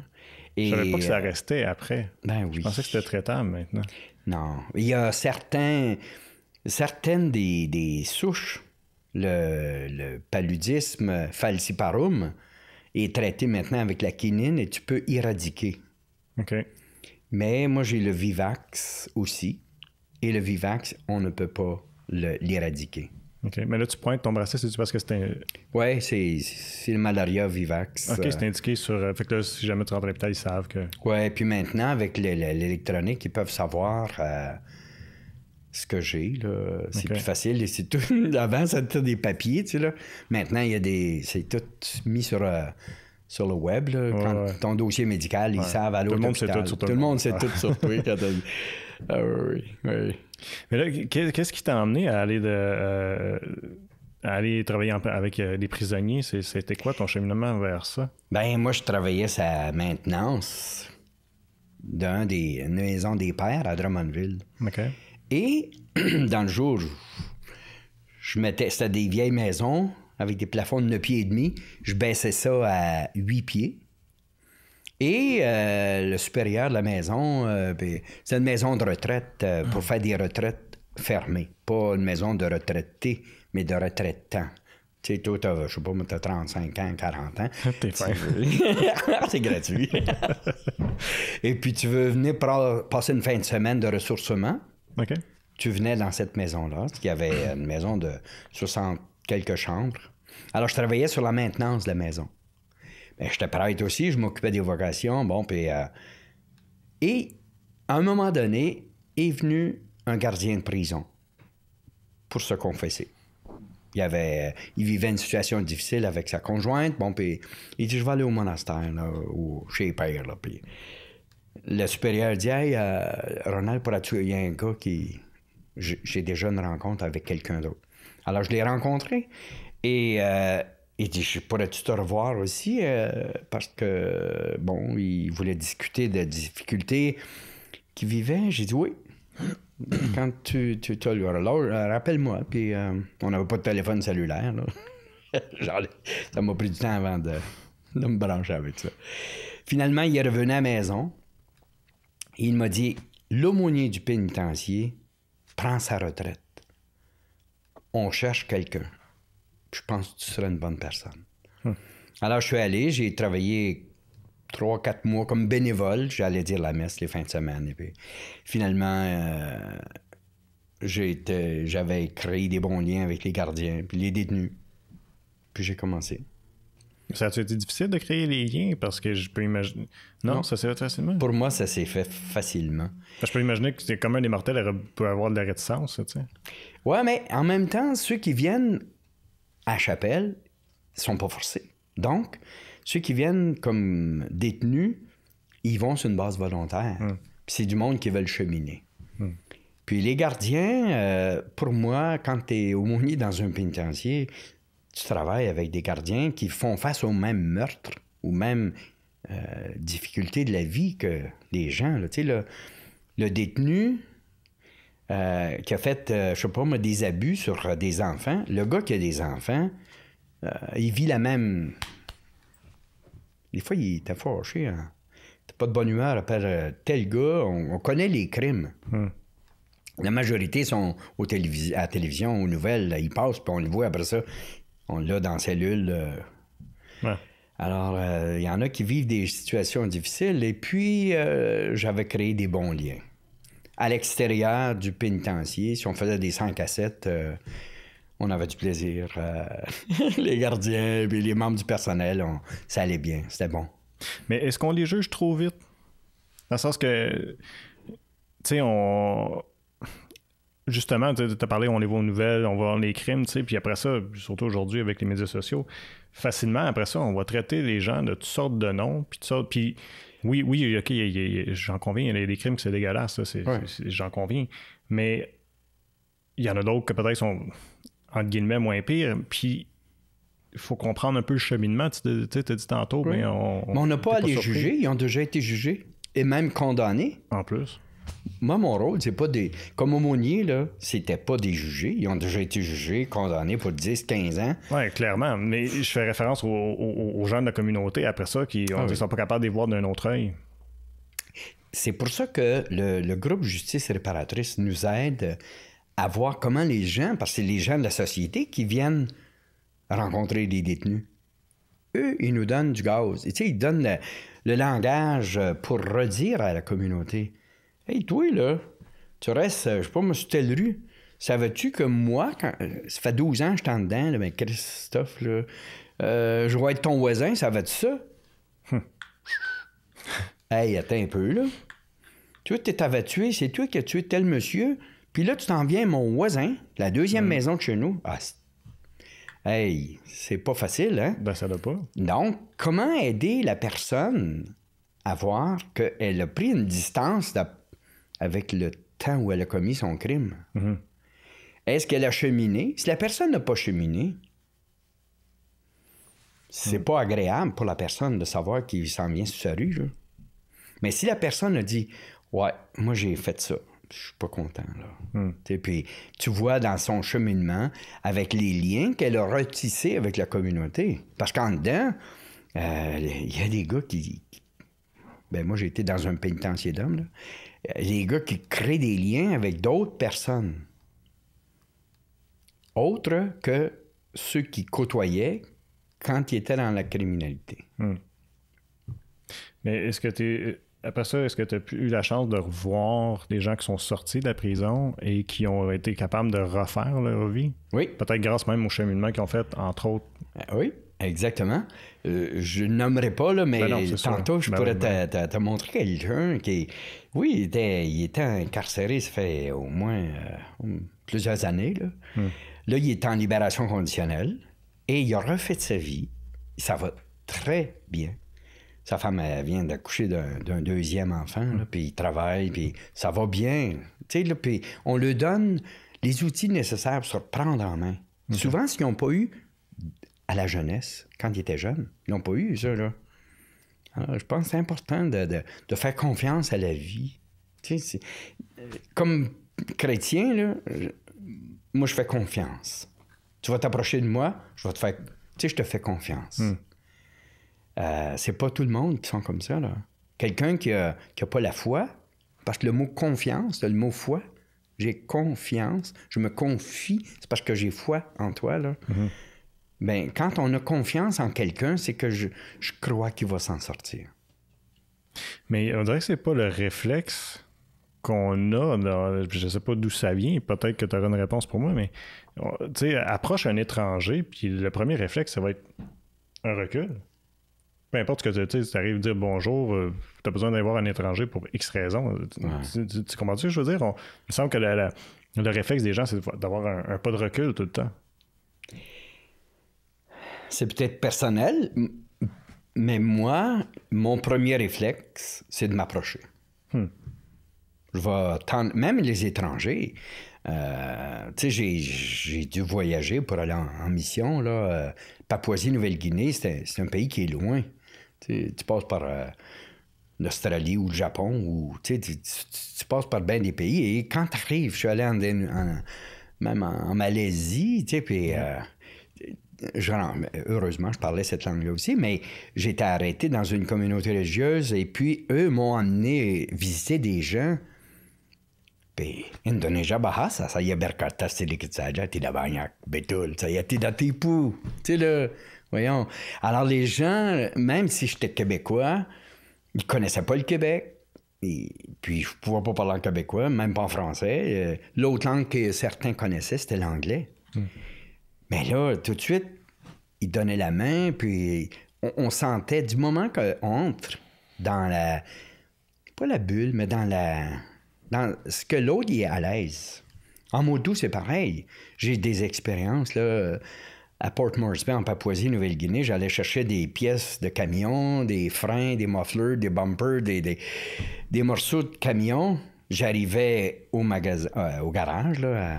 Et, je savais pas que ça euh, restait après. Ben oui. Je pensais que c'était traitable maintenant. Non. Il y a certains, certaines des, des souches, le, le, paludisme falciparum est traité maintenant avec la quinine et tu peux éradiquer. OK. Mais moi, j'ai le vivax aussi. Et le vivax, on ne peut pas l'éradiquer. OK. Mais là, tu pointes ton bracelet, c'est-tu parce que c'est un. Oui, c'est le malaria vivax. OK, euh. c'est indiqué sur. Euh, fait que là, si jamais tu rentres à l'hôpital, ils savent que. Oui, puis maintenant, avec l'électronique, ils peuvent savoir. Euh, ce que j'ai, là. C'est plus facile. Et tout... Avant, c'était des papiers, tu sais, là. Maintenant, il y a des. C'est tout mis sur. sur le web. quand ton dossier médical, ils savent à l'autre Tout le monde sait tout sur toi. Tout le monde sait tout sur toi. Ah oui, oui. Mais là, qu'est-ce qui t'a amené à aller de. Euh, aller travailler avec euh, des prisonniers, c'était quoi ton cheminement vers ça? Ben, moi, je travaillais sa maintenance d'un des maisons des pères à Drummondville. OK. Et dans le jour, je, mettais. C'était des vieilles maisons avec des plafonds de 9 pieds et demi. Je baissais ça à 8 pieds. Et euh, le supérieur de la maison, euh, ben, c'est une maison de retraite euh, pour mm. faire des retraites fermées. Pas une maison de retraité, mais de retraitant. Tu sais, toi, t'as, je sais pas, t'as 35 ans, 40 ans. T'es C'est gratuit. Et puis, tu veux venir passer une fin de semaine de ressourcement. Tu venais dans cette maison-là, qui avait une maison de 60 quelques chambres. Alors, je travaillais sur la maintenance de la maison. Ben, j'étais prêtre aussi, je m'occupais des vocations. Bon, puis. Euh, et à un moment donné, est venu un gardien de prison pour se confesser. Il, avait, euh, il vivait une situation difficile avec sa conjointe. Bon, puis il dit Je vais aller au monastère, là, ou chez les pères. puis le supérieur dit Hey, euh, Ronald, pourrais tu Il y a un gars qui. J'ai déjà une rencontre avec quelqu'un d'autre. Alors, je l'ai rencontré et. Il dit, je pourrais-tu te revoir aussi? Euh, parce que, bon, il voulait discuter des difficultés qu'il vivait. J'ai dit oui. Quand tu, tu as le euh, rappelle-moi. Puis euh, on n'avait pas de téléphone cellulaire. ça m'a pris du temps avant de, de, me brancher avec ça. Finalement, il est revenu à la maison. il m'a dit, l'aumônier du pénitencier prend sa retraite. On cherche quelqu'un je pense que tu serais une bonne personne. Hmm. Alors, je suis allé, j'ai travaillé trois, quatre mois comme bénévole. J'allais dire la messe les fins de semaine. finalement, euh, j'avais créé des bons liens avec les gardiens, puis les détenus. Puis j'ai commencé. Ça a-tu été difficile de créer les liens parce que je peux imaginer. Non, ça s'est fait facilement. Pour moi, ça s'est fait facilement. je peux imaginer que c'est comme un des mortels peut avoir de la réticence, tu sais. Ouais, mais en même temps, ceux qui viennent à Chapelle sont pas forcés. Donc, ceux qui viennent comme détenus, ils vont sur une base volontaire. Hmm. c'est du monde qui veulent cheminer. Hmm. Puis les gardiens, euh, pour moi, quand tu es aumônier dans un pénitencier, tu travailles avec des gardiens qui font face aux mêmes meurtres, aux mêmes euh, difficultés de la vie que les gens. Tu le, le détenu, euh, qui a fait, euh, je sais pas, des abus sur euh, des enfants, le gars qui a des enfants, il vit la même. Des fois, il est fâché. Hein. T'as pas de bonne humeur à tel gars. On, connaît les crimes. Hmm. La majorité sont au à la télévision, aux nouvelles. ils passent, puis on le voit après ça. On l'a dans la cellule. Alors, il y en a qui vivent des situations difficiles. Et puis, j'avais créé des bons liens à l'extérieur du pénitencier. Si on faisait des 100 cassettes, euh, on avait du plaisir. Euh, les gardiens et les membres du personnel, ça allait bien, c'était bon. Mais est-ce qu'on les juge trop vite? Dans le sens que, tu sais, on justement, tu as parlé, on les voit aux nouvelles, on voit les crimes, tu sais, puis après ça, surtout aujourd'hui avec les médias sociaux, facilement, après ça, on va traiter les gens de toutes sortes de noms, puis, puis oui, oui, ok, j'en conviens, il y a des crimes qui c'est dégueulasse, j'en conviens. Mais il y en a d'autres que peut-être sont, entre guillemets, moins pires. Puis il faut comprendre un peu le cheminement. Tu as dit tantôt, mais on. Mais on n'a pas à les juger, ils ont déjà été jugés et même condamnés. En plus moi, mon rôle, c'est pas des. Comme aumônier, là, c'était pas des jugés. Ils ont déjà été jugés, condamnés pour 10, 15 ans. Oui, clairement. Mais je fais référence aux, gens de la communauté après ça qui ne ah sont pas capables de les voir d'un autre œil. C'est pour ça que le, groupe Justice réparatrice nous aide à voir comment les gens, parce que c'est les gens de la société qui viennent rencontrer les détenus. Eux, ils nous donnent du gaz. ils donnent le langage pour redire à la communauté Hey, toi, là, tu restes, euh, je sais pas, sur telle rue. Savais-tu que moi, quand, euh, ça fait 12 ans que je suis en dedans, là, ben Christophe, là, euh, je vais être ton voisin, ça va tu ça? hey, attends un peu, là. Tu vois, t'es tué, c'est toi qui as tué tel monsieur, puis là, tu t'en viens, mon voisin, la deuxième maison de chez nous. Ah, hey, c'est pas facile, hein? Ben, ça va pas. Donc, comment aider la personne à voir qu'elle a pris une distance de avec le temps où elle a commis son crime. Mhm. Est-ce qu'elle a cheminé? Si la personne n'a pas cheminé, c'est mhm. pas agréable pour la personne de savoir qu'il s'en vient sur sa rue. Mais si la personne a dit Ouais, moi j'ai fait ça, je suis pas content. Là. Mhm. Puis tu vois dans son cheminement, avec les liens qu'elle a retissés avec la communauté. Parce qu'en dedans, euh, il y a des gars qui. Ben moi j'ai été dans un pénitencier d'hommes. Euh, les gars qui créent des liens avec d'autres personnes. Autres que ceux qui côtoyaient quand ils étaient dans la criminalité. Hmm. Mais est-ce que tu euh, après ça, est-ce que tu as eu la chance de revoir des gens qui sont sortis de la prison et qui ont été capables de refaire leur vie? Oui. Peut-être grâce même au cheminement qu'ils ont fait, entre autres. Euh, oui, exactement. Je euh, je nommerai pas, mais ben tantôt, je ben pourrais ben te, te, montrer quelqu'un qui, oui, il était, incarcéré, ça fait au moins euh, plusieurs années. Hmm. Là. il est en libération conditionnelle et il a refait de sa vie. Ça va très bien. Sa femme vient d'accoucher d'un deuxième enfant, hmm. puis il travaille, puis ça va bien. puis on lui donne les outils nécessaires pour se prendre en main. Souvent, s'ils n'ont pas eu à la jeunesse, quand ils étaient jeunes. Ils n'ont pas eu ça, là. je pense que c'est important de, faire confiance à la vie. Tu euh, comme chrétien, moi, je fais confiance. Tu vas t'approcher de moi, je vais te faire... Tu sais, je te fais confiance. Hmm. Euh, c'est pas tout le monde qui sont comme ça, là. Quelqu'un qui n'a a pas la foi, parce que le mot confiance, le mot foi, j'ai confiance, je me confie, c'est parce que j'ai foi en toi, là. Hmm ben, quand on a confiance en quelqu'un, c'est que je, crois qu'il va s'en sortir. Mais on dirait que c'est pas le réflexe qu'on a, je sais pas d'où ça vient, peut-être que tu auras une réponse pour moi, mais tu approche un étranger, puis le premier réflexe, ça va être un recul. Peu importe ce que tu arrives à dire bonjour, euh, tu as besoin d'aller voir un étranger pour X raison. Tu, comprends ce que je veux dire? il me semble que le réflexe des gens, c'est d'avoir un, un pas de recul tout le temps c'est peut-être personnel, mais moi, mon premier réflexe, c'est de m'approcher. Hmm. Je vais tendre, même les étrangers. Euh, tu sais, j'ai dû voyager pour aller en, mission. Euh, Papouasie-Nouvelle-Guinée, c'est un, pays qui est loin. tu passes par euh, l'Australie ou le Japon, ou tu, passes par bien des pays. Et quand tu arrives, je suis allé en, même en, Malaisie, tu sais, puis genre, heureusement, je parlais cette langue-là aussi, mais j'étais arrêté dans une communauté religieuse et puis eux m'ont amené visiter des gens. Puis, déjà bahasa, Ça berkata est, banyak, betul, a Tu sais, le, voyons. Alors, les gens, même si j'étais québécois, ils connaissaient pas le Québec. Et puis, je ne pouvais pas parler en québécois, même pas en français. Euh, l'autre langue que certains connaissaient, c'était l'anglais. Hmm. Mais là, tout de suite, il donnait la main, puis on, sentait du moment qu'on entre dans la. Pas la bulle, mais dans la. Dans ce que l'autre est à l'aise. En moto, c'est pareil. J'ai des expériences, là. À Port Moresby, en Papouasie-Nouvelle-Guinée, j'allais chercher des pièces de camion, des freins, des mufflers, des bumpers, des, des, des morceaux de camion. J'arrivais au magasin, euh, au garage, là, à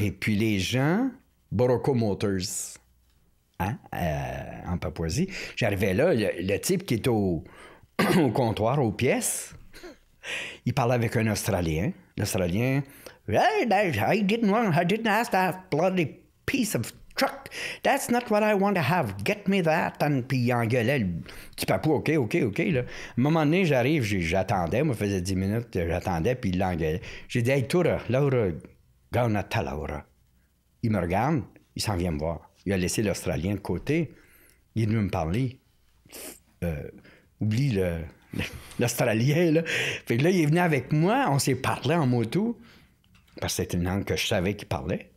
et puis les gens, Boroco Motors, hein, euh, en Papouasie. J'arrivais là, le, type qui est au, comptoir, aux pièces, il parlait avec un Australien. L'Australien, I didn't want, I didn't ask that bloody piece of truck. That's not what I want to have. Get me that. And puis il engueulait le petit papou, OK, OK, OK. Là. À un moment donné, j'arrive, j'attendais, moi, faisait 10 minutes, j'attendais, puis il l'engueulait. J'ai dit, hey, Toura, Laura, il me regarde, il s'en vient me voir. Il a laissé l'Australien de côté. Il est venu me parler. Euh, oublie l'Australien, là. il est venu avec moi, on s'est parlé en moto, parce que c'était une langue que je savais qu'il parlait.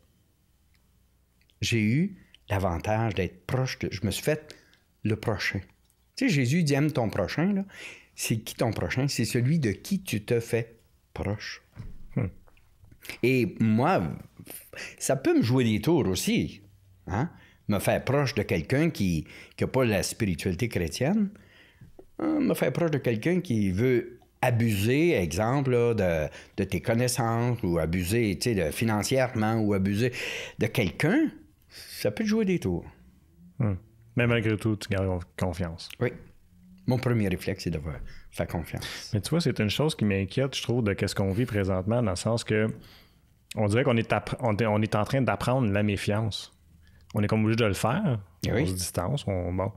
J'ai eu l'avantage d'être proche Je me suis fait le prochain. Tu sais, Jésus dit aime ton prochain, C'est qui ton prochain? C'est celui de qui tu te fais proche. Et moi, ça peut me jouer des tours aussi. Hein? Me faire proche de quelqu'un qui n'a pas la spiritualité chrétienne. Hein, me faire proche de quelqu'un qui veut abuser, exemple, de, tes connaissances ou abuser financièrement ou abuser de quelqu'un, ça peut te jouer des tours. Hmm. Mais malgré tout, tu gardes confiance. Oui. Mon premier réflexe, c'est de faire confiance. Mais tu vois, c'est une chose qui m'inquiète, je trouve, de ce qu'on vit présentement, dans le sens que on dirait qu'on est, en train d'apprendre la méfiance. On est comme obligé de le faire. Eh on distance. On, bon.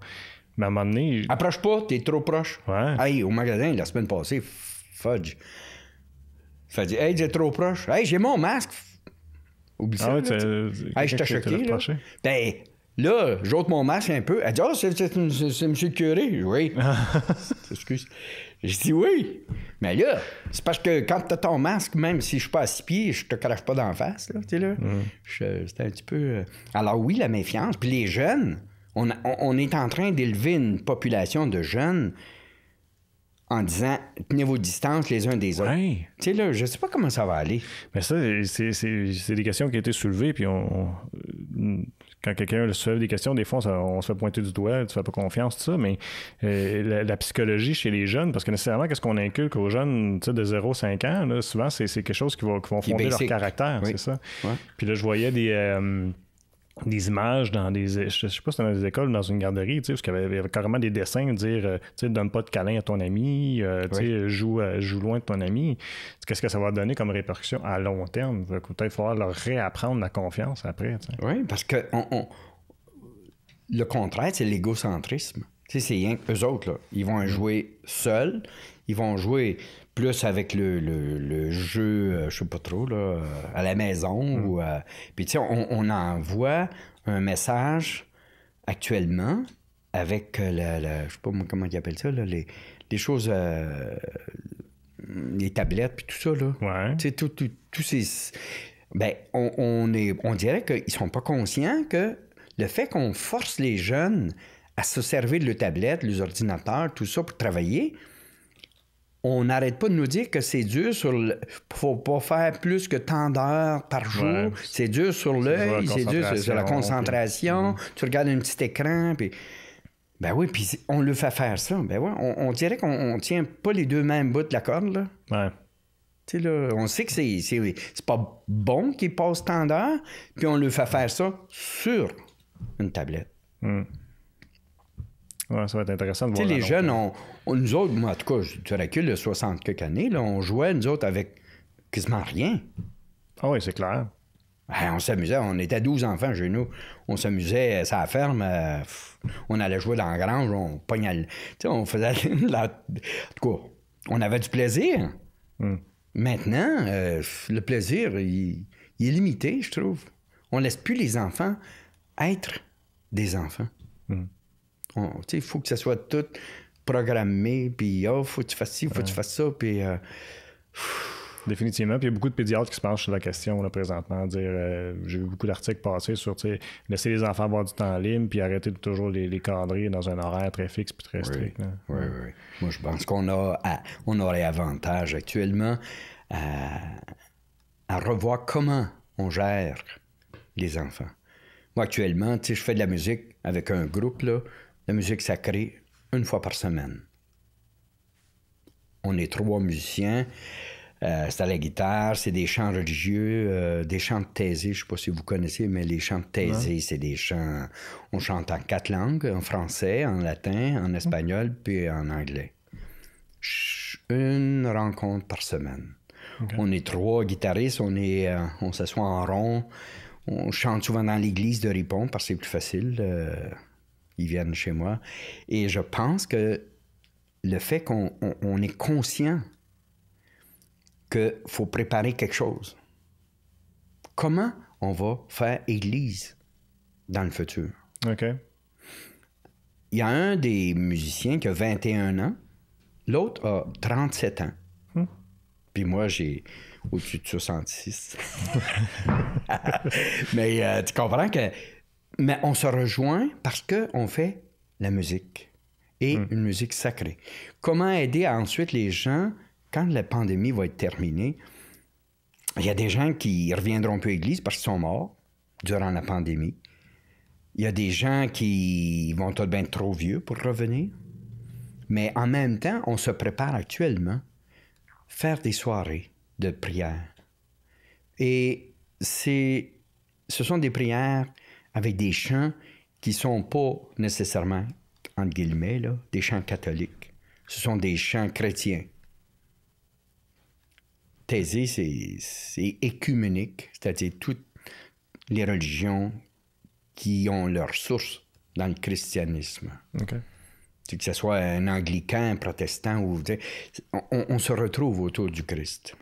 Mais à un moment donné. Approche pas, t'es trop proche. Ouais. Hey, au magasin, la semaine passée, fudge. Ça dit hey, t'es trop proche. Hey, j'ai mon masque. Oublie ah Ouais, euh, hey, je t'ai choqué. Ben, Là, j'ôte mon masque un peu. Elle dit Ah, c'est, M. curé. Oui. Excuse. J'ai dit oui. Mais là, c'est parce que quand tu as ton masque, même si je suis pas à six pieds, je te crache pas d'en face. Là, c'était mm. un petit peu. Euh, alors oui, la méfiance. Puis les jeunes, on, est en train d'élever une population de jeunes en disant tenez vos distances les uns des autres. Tu sais, là, je sais pas comment ça va aller. Mais ça, c'est, des questions qui ont été soulevées, puis on euh, quand quelqu'un souleve des questions, des fois, on se fait pointer du doigt, tu fais pas confiance, tout ça, mais euh, la, psychologie chez les jeunes, parce que nécessairement, qu'est-ce qu'on inculque aux jeunes de 0 5 ans, souvent, c'est quelque chose qui va, qui fonder leur caractère, c'est ça. Puis là, je voyais des. Euh, des images dans des. Je sais pas si dans des écoles dans une garderie, tu sais, parce qu'il y, avait carrément des dessins, dire, euh, tu sais, donne pas de câlin à ton ami, euh, tu sais, joue, euh, joue, loin de ton ami. Qu'est-ce que ça va donner comme répercussion à long terme? Peut-être il faudra leur réapprendre la confiance après. Oui, parce que le contraire, c'est l'égocentrisme. Tu sais, c'est rien autres, là. Ils vont mm. jouer seuls, ils vont jouer plus avec le, jeu, euh, je sais pas trop, à la maison. Mm. Euh, puis tu sais, on, envoie un message actuellement avec euh, la, je sais pas comment ils appellent ça, les, choses, les tablettes, puis tout ça. Là. Tu sais, ces... Ben, on, est, on dirait qu'ils sont pas conscients que le fait qu'on force les jeunes à se servir de le tablette, les ordinateurs, tout ça pour travailler, on n'arrête pas de nous dire que c'est dur sur le. faut pas faire plus que tant d'heures par jour. C'est dur sur l'œil, c'est dur sur, la concentration. Mm-hmm. Tu regardes un petit écran, puis. Ben oui, puis on le fait faire ça. Ben oui, on, dirait qu'on tient pas les deux mêmes bouts de la corde, là. Tu sais, là, on sait que c'est, c'est, pas bon qu'il passe tant d'heures, puis on le fait faire ça sur une tablette. Mm ça va être intéressant de voir. les jeunes, nous autres, moi, en tout cas, tu recules de 60 quelques années, on jouait, nous autres, avec quasiment rien. Ah oui, c'est clair. on s'amusait, on était 12 enfants chez nous. On s'amusait, euh, ça ferme, euh, on allait jouer dans la grange, on pognait. on faisait. En tout cas, on avait du plaisir. Hmm. Maintenant, euh, le plaisir, il, est limité, je trouve. On laisse plus les enfants être des enfants il faut que ça soit tout programmé, puis oh, faut que tu fasses ci, faut que tu fasses ça, puis. Euh, Définitivement. Puis il y a beaucoup de pédiatres qui se penchent sur la question présentement. Euh, j'ai vu beaucoup d'articles passer sur laisser les enfants avoir du temps libre, puis arrêter de toujours les, les cadrer dans un horaire très fixe puis très strict. Oui, oui, Moi, je pense qu'on a, on aurait avantage actuellement à, à revoir comment on gère les enfants. Moi, actuellement, je fais de la musique avec un groupe, là, la musique sacrée une fois par semaine. On est trois musiciens. Euh, c'est à la guitare, c'est des chants religieux, euh, des chants de je ne sais pas si vous connaissez, mais les chants de thésée, c'est des chants... On chante en quatre langues, en français, en latin, en espagnol, mm. puis en anglais. Une rencontre par semaine. On est trois guitaristes, on, est, euh, on s'assoit en rond, on chante souvent dans l'église de Ripon parce que c'est plus facile ils viennent chez moi. Et je pense que le fait qu'on est conscient qu'il faut préparer quelque chose. Comment on va faire Église dans le futur? OK. Il y a un des musiciens qui a 21 ans, l'autre a 37 ans. Hmm. Puis moi, j'ai au-dessus de 66. Mais euh, tu comprends que mais on se rejoint parce qu'on fait la musique et hmm. une musique sacrée. Comment aider ensuite les gens quand la pandémie va être terminée? Il y a des gens qui reviendront peu à l'église parce qu'ils sont morts durant la pandémie. Il y a des gens qui vont être bien trop vieux pour revenir. Mais en même temps, on se prépare actuellement à faire des soirées de prière. Et c'est, ce sont des prières avec des chants qui sont pas nécessairement, entre guillemets, des chants catholiques. Ce sont des chants chrétiens. Thésée, c'est écuménique, c'est-à-dire toutes les religions qui ont leur source dans le christianisme. Que ce soit un anglican, un protestant, ou, on, on se retrouve autour du Christ.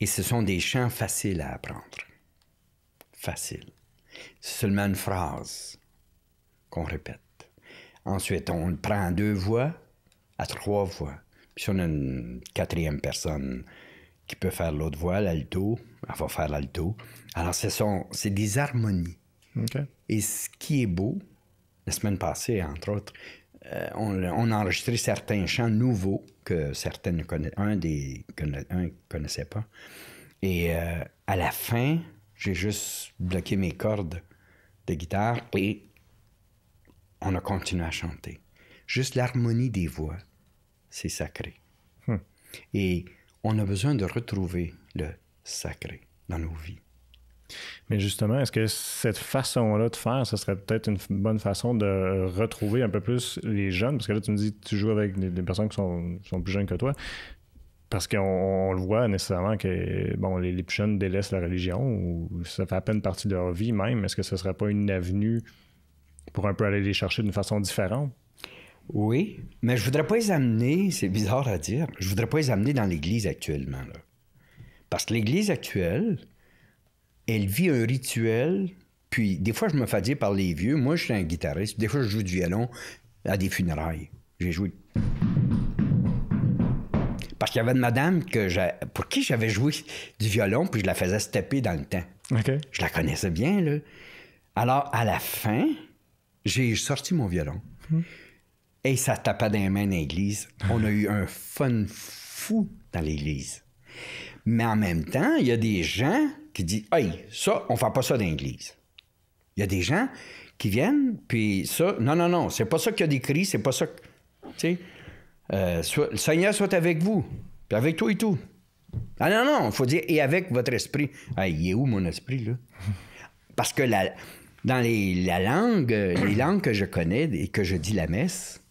Et ce sont des chants faciles à apprendre. Faciles seulement une phrase qu'on répète. Ensuite, on le prend deux voix, à trois voix. Puis si on a une quatrième personne qui peut faire l'autre voix, l'alto, elle va faire l'alto. Alors, ce sont, c'est des harmonies. Et ce qui est beau, la semaine passée, entre autres, euh, on, a enregistré certains chants nouveaux que certains ne connaissent, des connaissait pas. Et euh, à la fin, j'ai juste bloqué mes cordes de guitare et on a continué à chanter. Juste l'harmonie des voix, c'est sacré. Hmm. Et on a besoin de retrouver le sacré dans nos vies. Mais justement, est-ce que cette façon-là de faire, ce serait peut-être une bonne façon de retrouver un peu plus les jeunes? Parce que là, tu me dis, tu joues avec des, personnes qui sont, sont plus jeunes que toi. Parce qu'on le voit nécessairement que bon, les, les, plus délaissent la religion ou ça fait à peine partie de leur vie même. Est-ce que ce ne serait pas une avenue pour un peu aller les chercher d'une façon différente? Oui, mais je ne voudrais pas les amener, c'est bizarre à dire, je voudrais pas les amener dans l'Église actuellement. Parce que l'Église actuelle, elle vit un rituel, puis des fois je me fais dire par les vieux, moi je suis un guitariste, des fois je joue du violon à des funérailles. J'ai joué parce qu'il y avait une madame que pour qui j'avais joué du violon, puis je la faisais taper dans le temps. Je la connaissais bien, là. Alors, à la fin, j'ai sorti mon violon. Hmm. Et ça tapait dans les mains dans l'église. On a eu un fun fou dans l'église. Mais en même temps, il y a des gens qui disent Hey, ça, on fait pas ça dans l'église. Il y a des gens qui viennent, puis ça, non, non, non, c'est pas ça qu'il y a décrit, c'est pas ça. Tu sais, le euh, Seigneur soit avec vous, avec toi et tout. Ah non, non, il faut dire et avec votre esprit. Ah, il est où mon esprit, là? Parce que la, dans les, la langue, euh, les langues que je connais et que je dis la messe,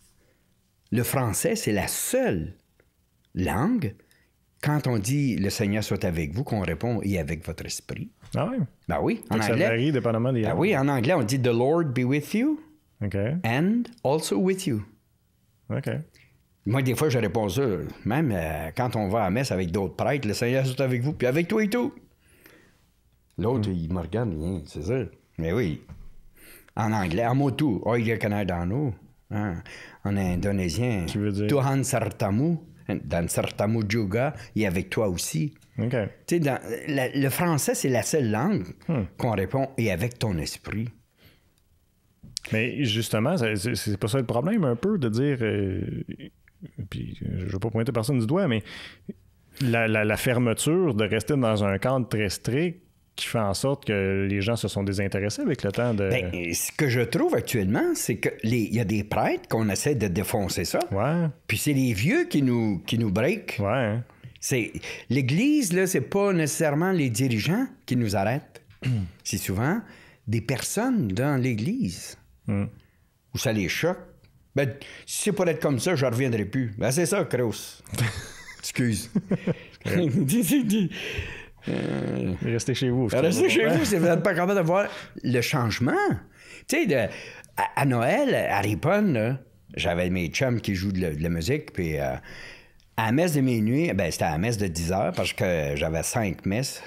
le français, c'est la seule langue, quand on dit le Seigneur soit avec vous, qu'on répond et avec votre esprit. Ah oui? Ben oui. En anglais, ça varie dépendamment des. Ben oui, en anglais, on dit The Lord be with you okay. and also with you. OK. Moi, des fois, je réponds ça. Même euh, quand on va à messe avec d'autres prêtres, le Seigneur est avec vous, puis avec toi et tout. L'autre, hmm. il me regarde, hein, c'est ça. Mais oui. En anglais, en motu, oh, canard dans nous. Hein. en indonésien, tu veux dire? Tuhan Sartamu. Dans Sartamu Juga, il est avec toi aussi. OK. Tu sais, le français, c'est la seule langue hmm. qu'on répond et avec ton esprit. Mais justement, c'est pas ça le problème un peu de dire. Euh, puis euh, je ne veux pas pointer personne du doigt, mais la, fermeture de rester dans un cadre très strict qui fait en sorte que les gens se sont désintéressés avec le temps de... Ben, ce que je trouve actuellement, c'est qu'il y a des prêtres qu'on essaie de défoncer ça. Puis c'est les vieux qui nous, qui nous hein. C'est, l'Église, là, c'est pas nécessairement les dirigeants qui nous arrêtent. c'est souvent des personnes dans l'Église. Mm. Ou Où ça les choque ben, si c'est pour être comme ça, je reviendrai plus. Ben, c'est ça, Kraus. Excuse. Euh, Restez chez vous. Restez chez vous, si vous n'êtes pas capable de voir le changement. à, Noël, à Ripon, j'avais mes chums qui jouent de la, musique, puis euh, à la messe de minuit, ben, c'était à la messe de 10 heures parce que j'avais cinq messes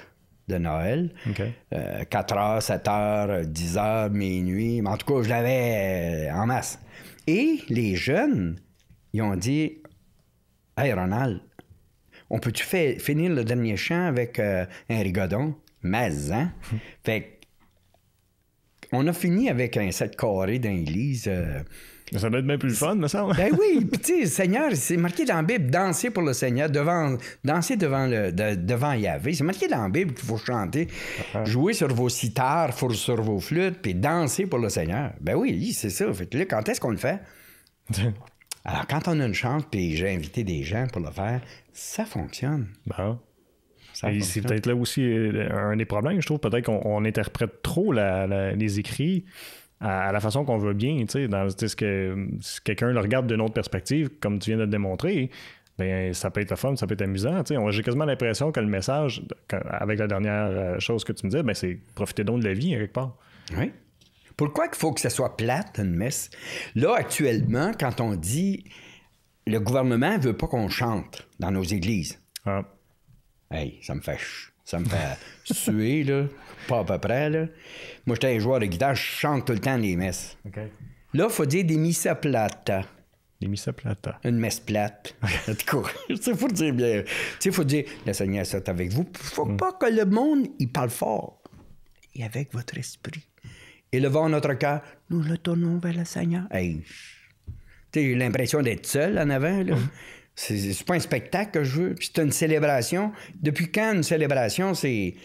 de Noël. 4 euh, heures, 7 heures, 10 heures, minuit. en tout cas, je l'avais en masse. Et les jeunes, ils ont dit Hey Ronald, on peut-tu finir le dernier chant avec euh, un rigodon? Mais, hein? Fait on a fini avec un set carré d'Église. Euh, ça doit être bien plus fun, me semble. Ben oui, puis tu sais, Seigneur, c'est marqué dans la Bible, danser pour le Seigneur, devant, danser devant, le, devant Yahvé. C'est marqué dans la Bible qu'il faut chanter, ah. jouer sur vos sitars, sur vos flûtes, puis danser pour le Seigneur. Ben oui, c'est ça. Fait quand est-ce qu'on le fait? Alors, quand on a une chance, puis j'ai invité des gens pour le faire, ça fonctionne. ben c'est peut-être là aussi euh, un des problèmes, je trouve. Peut-être qu'on interprète trop les écrits à, la façon qu'on veut bien, tu sais, ce que si quelqu'un le regarde d'une autre perspective, comme tu viens de le démontrer, ben ça peut être la forme, ça peut être amusant. J'ai quasiment l'impression que le message, avec la dernière euh, chose que tu me dis, ben, c'est profiter donc de la vie quelque part. Oui. Pourquoi il faut que ce soit plate, une messe? Là, actuellement, quand on dit le gouvernement veut pas qu'on chante dans nos églises. Ah. Hey, ça me fait ça me fait suer, là. Pas à peu près, là. Moi, j'étais un joueur de guitare, je chante tout le temps des messes. Là, il faut dire des missa plates. Des missa plates. Une messe plate. en tout cas, il faut dire bien. Tu faut dire, le Seigneur est avec vous. faut mm. pas que le monde, il parle fort. Et avec votre esprit. Et le vent, notre cœur, nous le tournons vers le Seigneur. Hey, j'ai l'impression d'être seul en avant, là. Mm. C'est pas un spectacle que je veux. Puis c'est une célébration. Depuis quand une célébration, c'est.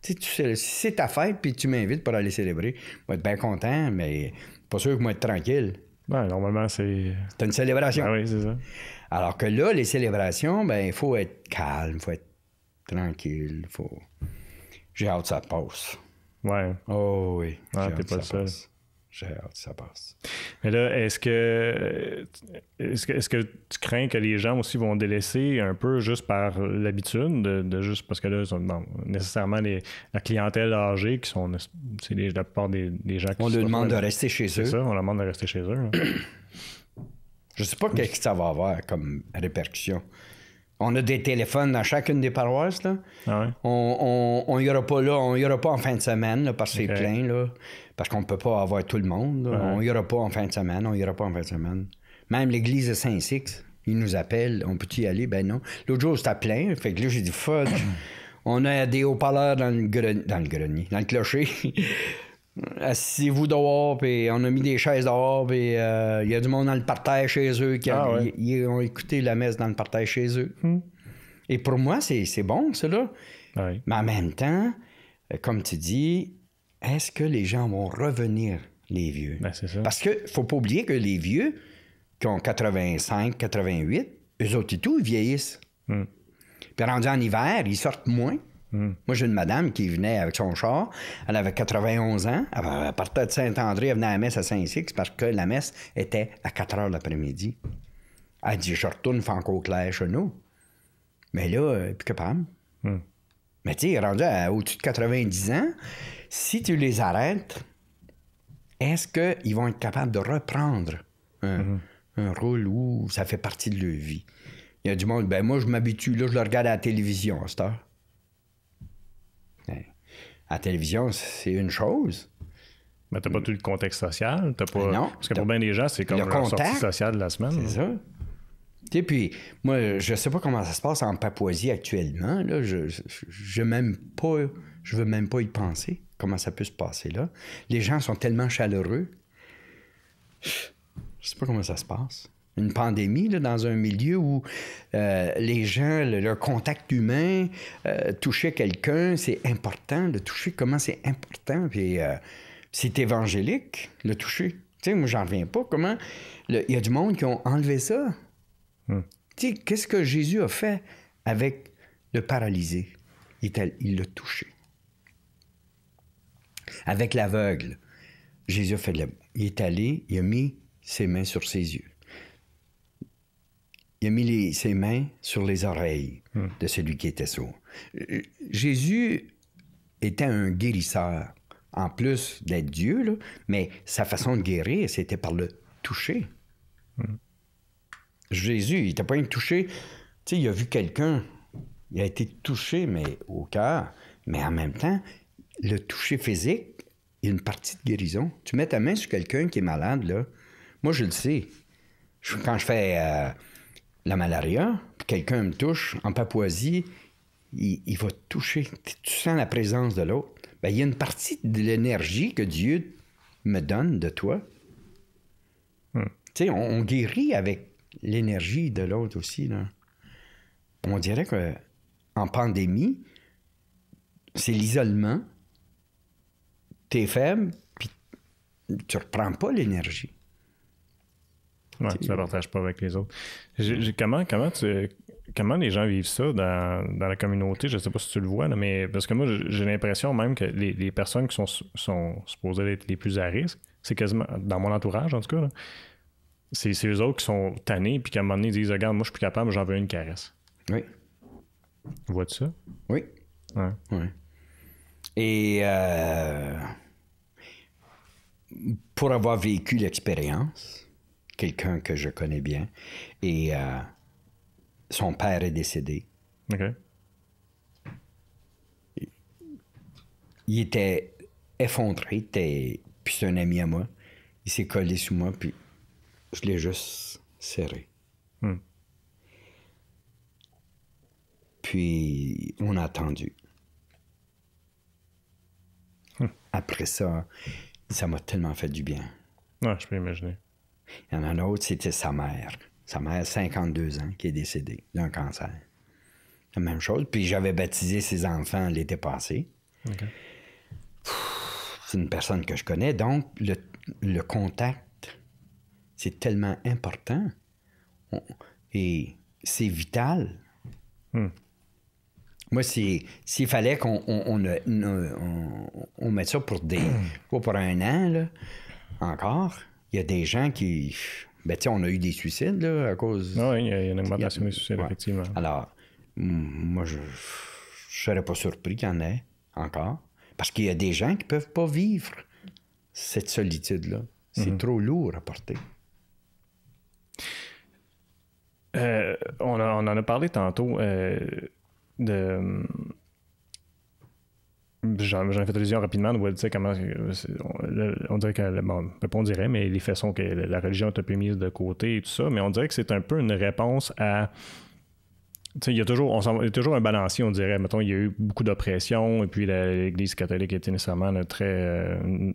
C'est ta fête, puis tu m'invites pour aller célébrer. Je vais être bien content, mais pas sûr que je vais être tranquille. Ben, normalement, c'est. C'est une célébration. Ben oui, c'est ça. Alors que là, les célébrations, ben, il faut être calme, faut être tranquille, faut. J'ai hâte que ça passe. Ouais. Oh oui. Ah, pas ça j'ai hâte ça passe. Mais là, est-ce que, est-ce que, tu crains que les gens aussi vont délaisser un peu juste par l'habitude, de, juste parce que là, non, nécessairement la clientèle âgée, qui sont c'est la plupart des, gens qui On leur demande de rester chez eux. ça, on leur demande de rester chez eux. Je Je sais pas qu'est-ce que ça va avoir comme répercussion on a des téléphones dans chacune des paroisses. Ah on n'ira pas là, on pas en fin de semaine parce que c'est plein. Là, parce qu'on ne peut pas avoir tout le monde. On n'ira pas en fin de semaine, on pas en fin de semaine. Même l'église de Saint-Six, ils nous appellent, on peut y aller? Ben non. L'autre jour, c'était plein. Fait que là, j'ai dit, fuck ». on a des haut-parleurs dans, dans le grenier, dans le clocher assisez-vous dehors, puis on a mis des chaises dehors, puis euh, il y a du monde dans le parterre chez eux qui ah ont écouté la messe dans le parterre chez eux. Hmm. Et pour moi, c'est bon, cela. Mais en même temps, euh, comme tu dis, est-ce que les gens vont revenir, les vieux? Parce ben, qu'il Parce que faut pas oublier que les vieux qui ont 85, 88, eux autres tout, ils vieillissent. Hmm. Puis rendus en hiver, ils sortent moins. Hmm. Moi, j'ai une madame qui venait avec son char. Elle avait 91 ans. Elle partait de Saint-André, elle venait à la messe à Saint-Six parce que la messe était à 4 heures l'après-midi. Elle dit Je retourne Franco-Clair chez nous. Mais là, elle euh, n'est plus capable. Hmm. Mais tu sais, rendu à, au-dessus de 90 ans, si tu les arrêtes, est-ce qu'ils vont être capables de reprendre hmm. un, rôle où ça fait partie de leur vie? Il y a du monde, ben moi je m'habitue, là je le regarde à la télévision à cette à la télévision, c'est une chose. Mais t'as pas tout le contexte social. T'as pas... Ben non, Parce que pour bien des gens, c'est comme le sortie sociale de la semaine. C'est ça. puis moi, je sais pas comment ça se passe en Papouasie actuellement. Je, ne même pas, je veux même pas y penser comment ça peut se passer là. Les gens sont tellement chaleureux. Je sais pas comment ça se passe une pandémie dans un milieu où euh, les gens, le, leur contact humain, euh, toucher quelqu'un, c'est important. Le toucher, comment c'est important. Puis euh, c'est évangélique, le toucher. Tu sais, moi, j'en reviens pas. Comment. Il y a du monde qui ont enlevé ça. Hmm. Tu sais, qu'est-ce que Jésus a fait avec le paralysé? Il l'a touché. Avec l'aveugle, Jésus a fait Il est allé, il a mis ses mains sur ses yeux il a mis ses mains sur les oreilles de celui qui était sourd. Euh, Jésus était un guérisseur, en plus d'être Dieu, mais sa façon de guérir, c'était par le toucher. Jésus, il n'était pas un touché. Tu sais, il a vu quelqu'un, il a été touché, mais au cœur. Mais en même temps, le toucher physique, il une partie de guérison. Tu mets ta main sur quelqu'un qui est malade, là. Moi, je le sais. quand je fais. Euh, la malaria, quelqu'un me touche en Papouasie, il, va toucher. Tu sens la présence de l'autre. Ben, il y a une partie de l'énergie que Dieu me donne de toi. Hmm. Tu sais, on, guérit avec l'énergie de l'autre aussi. On dirait que en pandémie, c'est l'isolement. T'es faible, puis tu reprends pas l'énergie. Ouais, tu ne la partages pas avec les autres. comment, comment, comment les gens vivent ça dans, la communauté? Je ne sais pas si tu le vois, mais parce que moi, j'ai l'impression même que les, personnes qui sont, sont supposées être les plus à risque, c'est quasiment, dans mon entourage en tout cas, c'est, eux autres qui sont tannés puis qu'à un moment donné, disent Regarde, moi, je suis plus capable, j'en veux une caresse. Oui. Vois-tu ça? Oui. oui. Et euh, pour avoir vécu l'expérience, quelqu'un que je connais bien. Et euh, son père est décédé. OK. Il était effondré, était... puis c'est un ami à moi. Il s'est collé sous moi, puis je l'ai juste serré. Hmm. Puis on a attendu. Hmm. Après ça, ça m'a tellement fait du bien. Ouais, je peux imaginer. Il y en a un autre, c'était sa mère. Sa mère, 52 ans, qui est décédée d'un cancer. La même chose. Puis j'avais baptisé ses enfants l'été passé. C'est une personne que je connais. Donc, le, contact, c'est tellement important. et c'est vital. Hmm. Moi, s'il fallait qu'on on, on, on, mette ça pour, des, pour un an, encore, il y a des gens qui. Ben, tu on a eu des suicides, là, à cause. Ah oui, il y, a une augmentation des suicides, effectivement. Alors, moi, je ne serais pas surpris qu'il y en ait encore. Parce qu'il y a des gens qui ne peuvent pas vivre cette solitude-là. C'est mhm. trop lourd à porter. Euh, on, en a parlé tantôt euh, de j'en ai fait allusion rapidement, euh, On dirait que. mais les façons que la religion est un peu mise de côté et tout ça, mais on dirait que c'est un peu une réponse à. Il y, a toujours, toujours un balancier, on dirait. Mettons, il y a eu beaucoup d'oppression, et puis l'Église catholique était nécessairement euh, très. Euh,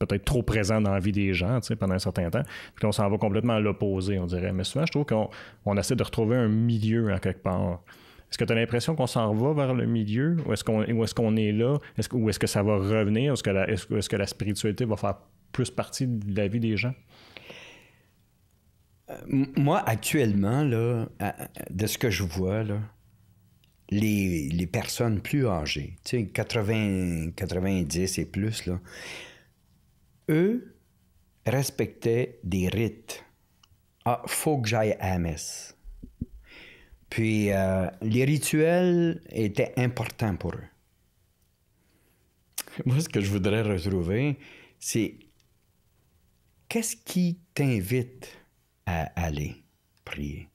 peut-être trop présente dans la vie des gens pendant un certain temps. Puis on s'en va complètement à l'opposé, on dirait. Mais souvent, je trouve qu'on essaie de retrouver un milieu en quelque part. Est-ce que tu as l'impression qu'on s'en va vers le milieu ou est-ce qu'on est, là? ou est-ce que ça va revenir? Est-ce que, la, est que la spiritualité va faire plus partie de la vie des gens? Euh, moi, actuellement, là, de ce que je vois, là, les, personnes plus âgées, 80, 90 et plus, là, eux respectaient des rites. Ah, faut que j'aille à la puis euh, les rituels étaient importants pour eux. Moi, ce que je voudrais retrouver, c'est qu'est-ce qui t'invite à aller prier?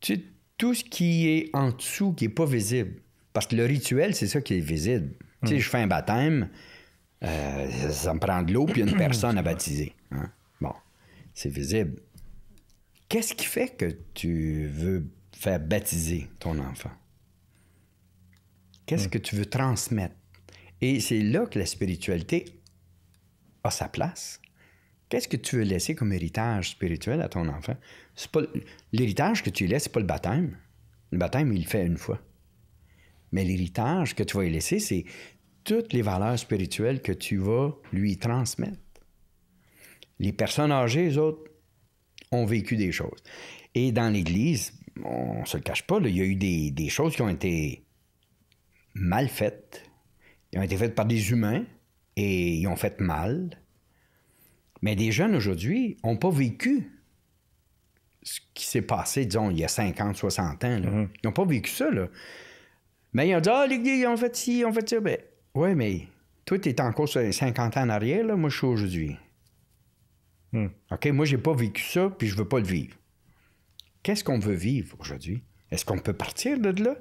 Tu, tout ce qui est en dessous, qui n'est pas visible. Parce que le rituel, c'est ça qui est visible. Tu sais, mm. je fais un baptême, euh, ça me prend de l'eau, puis une personne à baptiser. Hein. Bon, c'est visible. Qu'est-ce qui fait que tu veux faire baptiser ton enfant? Qu'est-ce hmm. que tu veux transmettre? Et c'est là que la spiritualité a sa place. Qu'est-ce que tu veux laisser comme héritage spirituel à ton enfant? l'héritage que tu lui laisses, c'est pas le baptême. Le baptême, il le fait une fois. Mais l'héritage que tu vas lui laisser, c'est toutes les valeurs spirituelles que tu vas lui transmettre. Les personnes âgées, les autres, ont vécu des choses. Et dans l'Église, on ne se le cache pas, il y a eu des, choses qui ont été mal faites, qui ont été faites par des humains et ils ont fait mal. Mais des jeunes aujourd'hui n'ont pas vécu ce qui s'est passé, disons, il y a 50, 60 ans. Mm-hmm. Ils n'ont pas vécu ça. Mais ils ont dit Ah, l'Église, ils ont fait ci, ils ont fait ça. mais ben, oui, mais toi, tu es encore 50 ans en arrière, là, moi, je suis aujourd'hui. Hmm. OK, moi, j'ai pas vécu ça, puis je veux pas le vivre. Qu'est-ce qu'on veut vivre aujourd'hui? Est-ce qu'on peut partir de là?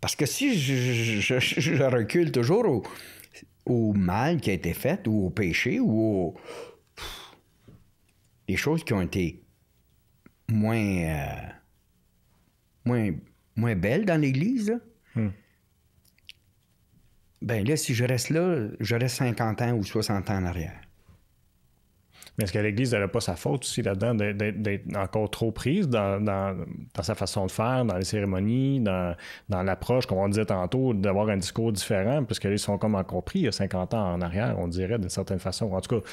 Parce que si je, recule toujours au, mal qui a été fait, ou au péché, ou aux les choses qui ont été moins, euh, moins, moins belles dans l'Église, hmm. ben là, si je reste là, je reste 50 ans ou 60 ans en arrière. Mais est-ce que l'Église n'avait pas sa faute aussi là-dedans d'être encore trop prise dans, sa façon de faire, dans les cérémonies, dans, l'approche, comme on disait tantôt, d'avoir un discours différent, parce sont comme encore pris il y a 50 ans en arrière, on dirait, d'une certaine façon. En tout cas,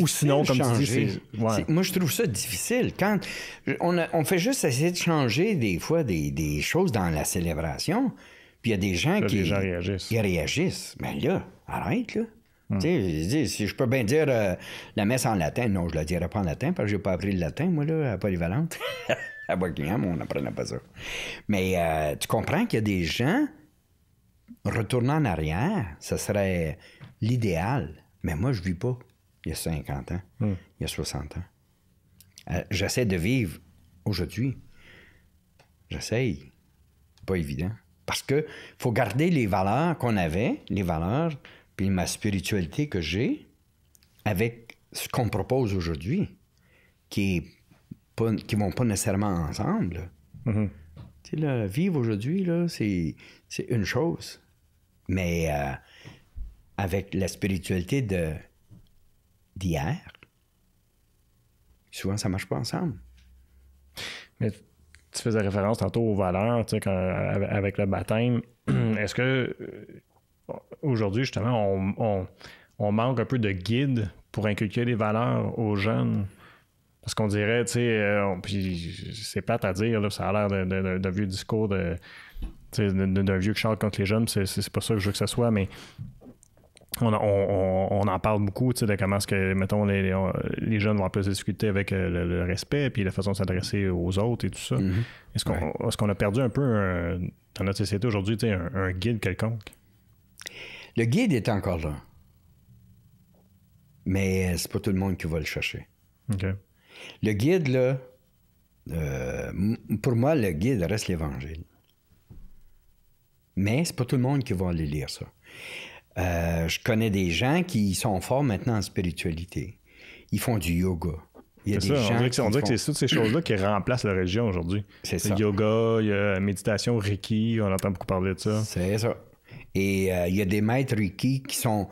ou sinon, comme tu dis, Moi, je trouve ça difficile. Quand on, fait juste essayer de changer des fois des, choses dans la célébration, puis il y a des gens qui, gens réagissent. qui réagissent. Mais ben là, arrête, là. Hmm. Si je peux bien dire euh, la messe en latin, non, je ne la dirai pas en latin parce que je n'ai pas appris le latin, moi, là, à Polyvalente. à Buckingham, on n'apprenait pas ça. Mais euh, tu comprends qu'il y a des gens, retournant en arrière, ce serait l'idéal. Mais moi, je ne vis pas il y a 50 ans, hmm. il y a 60 ans. Euh, j'essaie de vivre aujourd'hui. J'essaye. C'est pas évident. Parce que faut garder les valeurs qu'on avait, les valeurs puis ma spiritualité que j'ai avec ce qu'on propose aujourd'hui, qui ne qui vont pas nécessairement ensemble. Mhm. là, vivre aujourd'hui, c'est une chose. Mais euh, avec la spiritualité d'hier, souvent ça ne marche pas ensemble. Mais tu faisais référence tantôt aux valeurs, avec le baptême. Est-ce que euh, aujourd'hui, justement, on, manque un peu de guide pour inculquer les valeurs aux jeunes. Parce qu'on dirait, tu sais, euh, c'est plate à dire, ça a l'air d'un vieux discours d'un vieux Charles contre les jeunes, c'est pas ça que je veux que ce soit, mais on, en parle beaucoup tu sais, de comment est-ce que, mettons, les, jeunes vont plus discuter avec euh, le, respect puis la façon de s'adresser aux autres et tout ça. Mm-hmm. Est-ce qu'on a perdu un peu dans notre société aujourd'hui un guide quelconque? Le guide est encore là. Mais euh, c'est pas tout le monde qui va le chercher. Le guide, là, euh, pour moi, le guide reste l'Évangile. Mais c'est pas tout le monde qui va aller lire ça. Euh, je connais des gens qui sont forts maintenant en spiritualité. Ils font du yoga. Il y a des on dirait que, c'est toutes ces choses-là qui remplacent la religion aujourd'hui. C'est ça. Yoga, il y a méditation, Reiki, on entend beaucoup parler de ça. C'est ça. Et euh, il y a des maîtres qui sont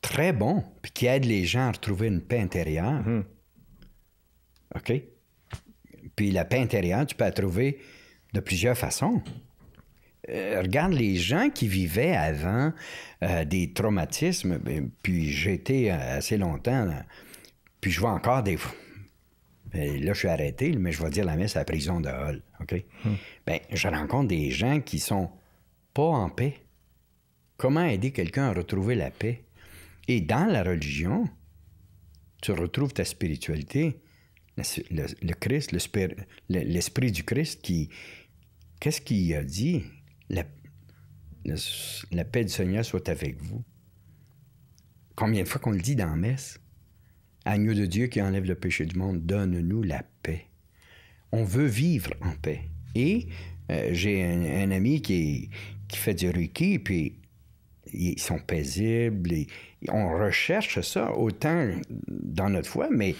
très bons, puis qui aident les gens à retrouver une paix intérieure. Hmm. OK? Puis la paix intérieure, tu peux la trouver de plusieurs façons. Euh, regarde les gens qui vivaient avant euh, des traumatismes, ben, puis j'étais été assez longtemps, puis je vois encore des ben, Là, je suis arrêté, mais je vais dire la messe à la prison de Hall. OK? Hmm. Bien, je rencontre des gens qui sont pas en paix. Comment aider quelqu'un à retrouver la paix? Et dans la religion, tu retrouves ta spiritualité, le, Christ, l'esprit du Christ qui... Qu'est-ce qu'il a dit? La, paix du Seigneur soit avec vous. Combien de fois qu'on le dit dans la messe? Agneau de Dieu qui enlève le péché du monde, donne-nous la paix. On veut vivre en paix. Et euh, j'ai un, ami qui, qui fait du Reiki, puis ils sont paisibles. Et, on recherche ça autant dans notre foi, mais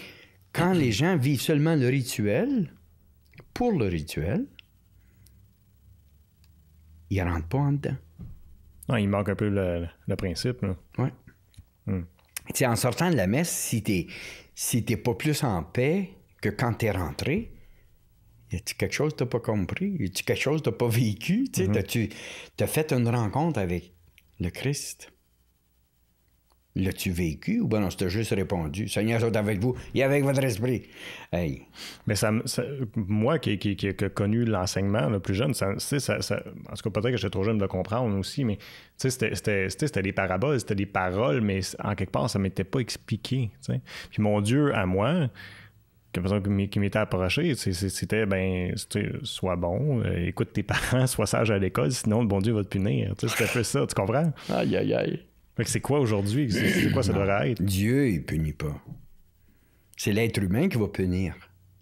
quand les gens vivent seulement le rituel, pour le rituel, ils ne rentrent pas en dedans. Non, il manque un peu le, principe. Oui. Hmm. En sortant de la messe, si tu si pas plus en paix que quand tu es rentré, y a-tu quelque chose que tu pas compris? Y a-tu quelque chose que tu pas vécu? Tu mm-hmm. as fait une rencontre avec le Christ. L'as-tu vécu ou ben non, c'était juste répondu. Seigneur, soit avec vous et avec votre esprit. Mais ça, moi qui, qui, qui, ai connu l'enseignement le plus jeune, ça, ça, ça, en tout cas, peut-être que j'étais trop jeune de comprendre aussi, mais c'était des paraboles, c'était des paroles, mais en quelque part, ça ne m'était pas expliqué. Puis mon Dieu, à moi, qui m'était approché, c'était ben sois bon, euh, écoute tes parents, sois sage à l'école, sinon le bon Dieu va te punir. C'était un peu ça, tu comprends? Aïe aïe aïe. C'est quoi aujourd'hui? C'est quoi ça devrait être? Dieu, il punit pas. C'est l'être humain qui va punir.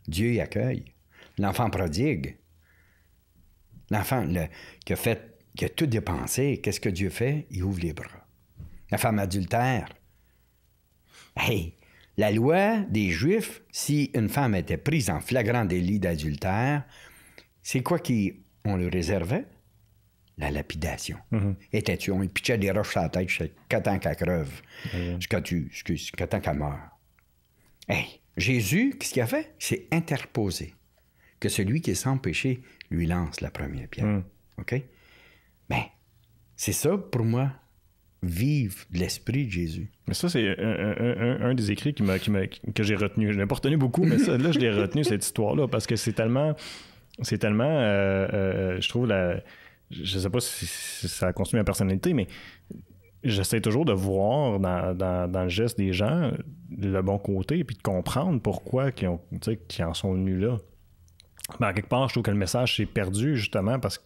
Dieu y accueille. L'enfant prodigue. L'enfant le, qui fait, qui a tout dépensé, qu'est-ce que Dieu fait? Il ouvre les bras. La femme adultère. Hey, la loi des Juifs, si une femme était prise en flagrant délit d'adultère, c'est quoi qu'on lui réservait? La lapidation. Mm tu on lui pitchait des roches à la tête jusqu'à tant qu'elle creuve, mhm. jusqu'à qu'elle meurt. Hey, Jésus, qu'est-ce qu'il a fait? C'est interposé. Que celui qui est sans péché lui lance la première pierre. Mhm. OK? Ben c'est ça pour moi vivre l'esprit de Jésus. Mais ça, c'est un, des écrits qui, que j'ai retenu. Je l'ai pas retenu beaucoup, mais là, je l'ai retenu, cette histoire-là, parce que c'est tellement. C'est tellement. Euh, euh, je trouve la. Je sais pas si, ça a construit ma personnalité, mais j'essaie toujours de voir dans, dans, le geste des gens le bon côté, puis de comprendre pourquoi ils ont, en sont venus là. Ben, quelque part, je trouve que le message s'est perdu, justement, parce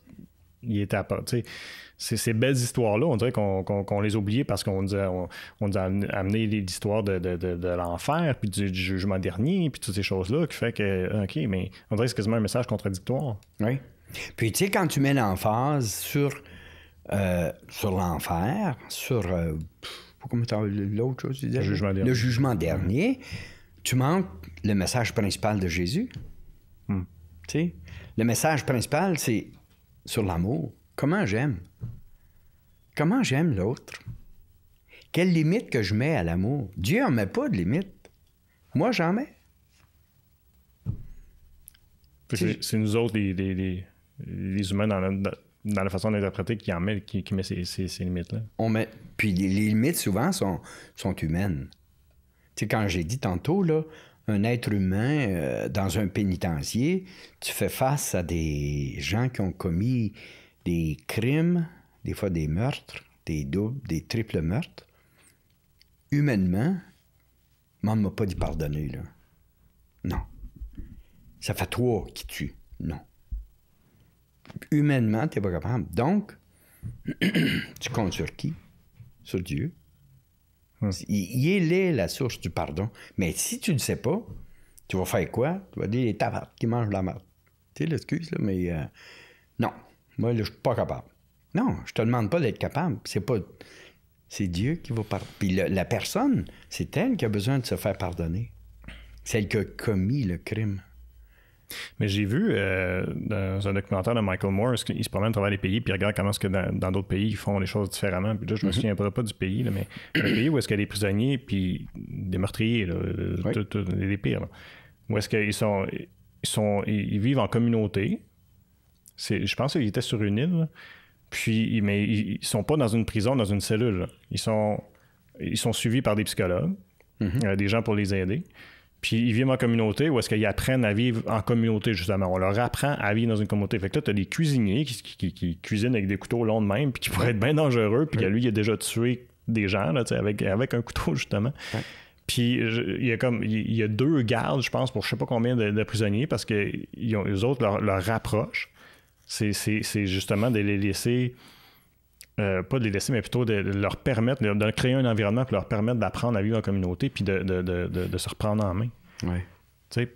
qu'il était à part ces belles histoires-là, on dirait qu'on les oubliait parce qu'on nous, a amené l'histoire de, de, l'enfer, puis du, jugement dernier, puis toutes ces choses-là, qui fait que, OK, mais on dirait que c'est quasiment un message contradictoire. Oui. Puis, tu sais, quand tu mets l'emphase sur, euh, sur l'enfer, sur. Euh, l'autre chose, disais? Le jugement dernier. tu manques le message principal de Jésus. Hmm. Tu sais, le message principal, c'est sur l'amour comment j'aime? Comment j'aime l'autre? Quelle limite que je mets à l'amour? Dieu n'en met pas de limite. Moi, j'en mets. C'est nous autres, les, humains, dans la, façon d'interpréter, qui en met, qui, met ces, limites-là. met... Puis les, limites, souvent, sont, humaines. Tu sais, quand j'ai dit tantôt, là, un être humain euh, dans un pénitencier, tu fais face à des gens qui ont commis des crimes, des fois des meurtres, des doubles, des triples meurtres. Humainement, ne m'a pas dit pardonner, là. Non. Ça fait toi qui tues. Non. Humainement, n'es pas capable. Donc, tu comptes sur qui? Sur Dieu. Il, est la source du pardon. Mais si tu ne sais pas, tu vas faire quoi? Tu vas dire les tabards qui mangent la merde. Tu sais l'excuse, là, mais euh, non. Moi, là, je suis pas capable. Non, je te demande pas d'être capable. C'est pas. C'est Dieu qui va pardonner. Puis la personne, c'est elle qui a besoin de se faire pardonner. Celle qui a commis le crime. Mais j'ai vu euh, dans un documentaire de Michael Moore, il se promène à travers les pays puis regarde comment est-ce que dans d'autres pays ils font les choses différemment. Puis là, je me mhm. souviens pas du pays, là, mais le pays où est-ce qu'il y a des prisonniers puis des meurtriers, des les pires, où est-ce qu'ils sont, ils sont, ils vivent en communauté, je pense qu'ils étaient sur une île. Puis, mais ils sont pas dans une prison, dans une cellule. Ils sont, ils sont suivis par des psychologues, mm-hmm. euh, des gens pour les aider. Puis ils vivent en communauté ou est-ce qu'ils apprennent à vivre en communauté, justement. On leur apprend à vivre dans une communauté. Fait que là, tu as des cuisiniers qui, cuisinent avec des couteaux longs de même, puis qui pourraient être bien dangereux, puis lui, il a déjà tué des gens, avec, avec un couteau, justement. Puis il y a comme il y a deux gardes, je pense, pour je sais pas combien de, prisonniers, parce que autres, leur, leur c'est justement de les laisser, euh, pas de les laisser, mais plutôt de, leur permettre, de, créer un environnement pour leur permettre d'apprendre à vivre en communauté puis de, de se reprendre en main. Tu sais,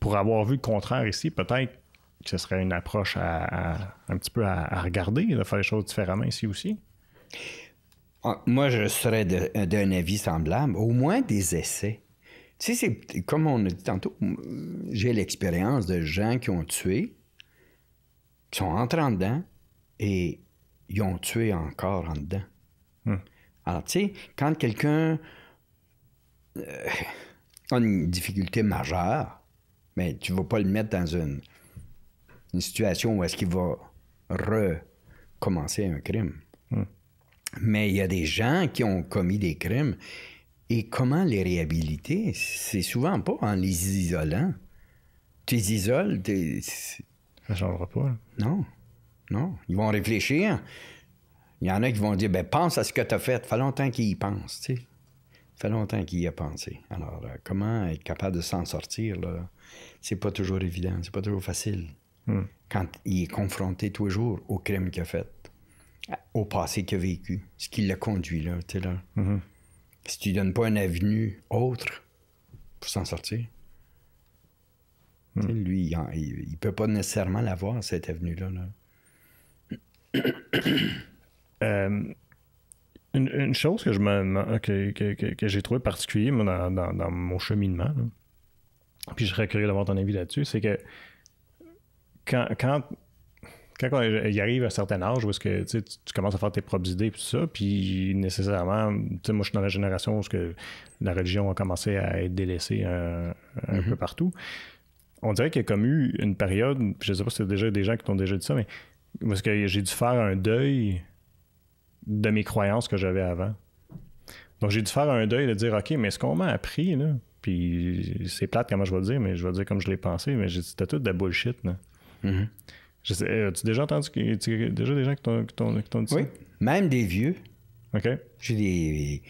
pour avoir vu le contraire ici, peut-être que ce serait une approche à, un petit peu à, regarder, de faire les choses différemment ici aussi. Ah, moi, je serais d'un avis semblable, au moins des essais. Tu sais, c'est comme on a dit tantôt, j'ai l'expérience de gens qui ont tué, ils sont entrés en dedans et ils ont tué encore en dedans. Hmm. Alors, tu sais, quand quelqu'un euh, a une difficulté majeure, mais ben, tu ne vas pas le mettre dans une, une situation où est-ce qu'il va recommencer un crime. Hmm. Mais il y a des gens qui ont commis des crimes et comment les réhabiliter? C'est souvent pas en les isolant. Tu les isoles, tu ça ne changera pas. Non. Non. Ils vont réfléchir. Il y en a qui vont dire ben pense à ce que tu as fait. Ça fait longtemps qu'ils y pensent, tu sais. Ça fait longtemps qu'il y a pensé. Alors, euh, comment être capable de s'en sortir, là, c'est pas toujours évident, c'est pas toujours facile. Hmm. Quand il est confronté toujours aux crimes qu'il a fait, au passé qu'il a vécu, ce qui l'a conduit, là, tu sais, là. Hmm. Si tu donnes pas une avenue autre pour s'en sortir, Hmm. Lui, il ne peut pas nécessairement l'avoir, cette avenue-là. Euh, une, chose que je que, j'ai trouvé particulier dans, mon cheminement, puis je serais curieux d'avoir ton avis là-dessus, c'est que quand, quand quand il arrive à un certain âge où est-ce que tu, commences à faire tes propres idées et tout ça, puis nécessairement, moi je suis dans la génération où que la religion a commencé à être délaissée un, mm-hmm. peu partout on dirait qu'il y a comme eu une période, je sais pas si c'est déjà des gens qui t'ont déjà dit ça, mais parce que j'ai dû faire un deuil de mes croyances que j'avais avant. Donc j'ai dû faire un deuil de dire OK, mais ce qu'on m'a appris, là, puis c'est plate comment je vais dire, mais je vais dire comme je l'ai pensé, mais c'était tout de la bullshit, là. Mm-hmm. je sais, as déjà entendu déjà des gens qui t'ont dit oui, Même des vieux. OK. J'ai des,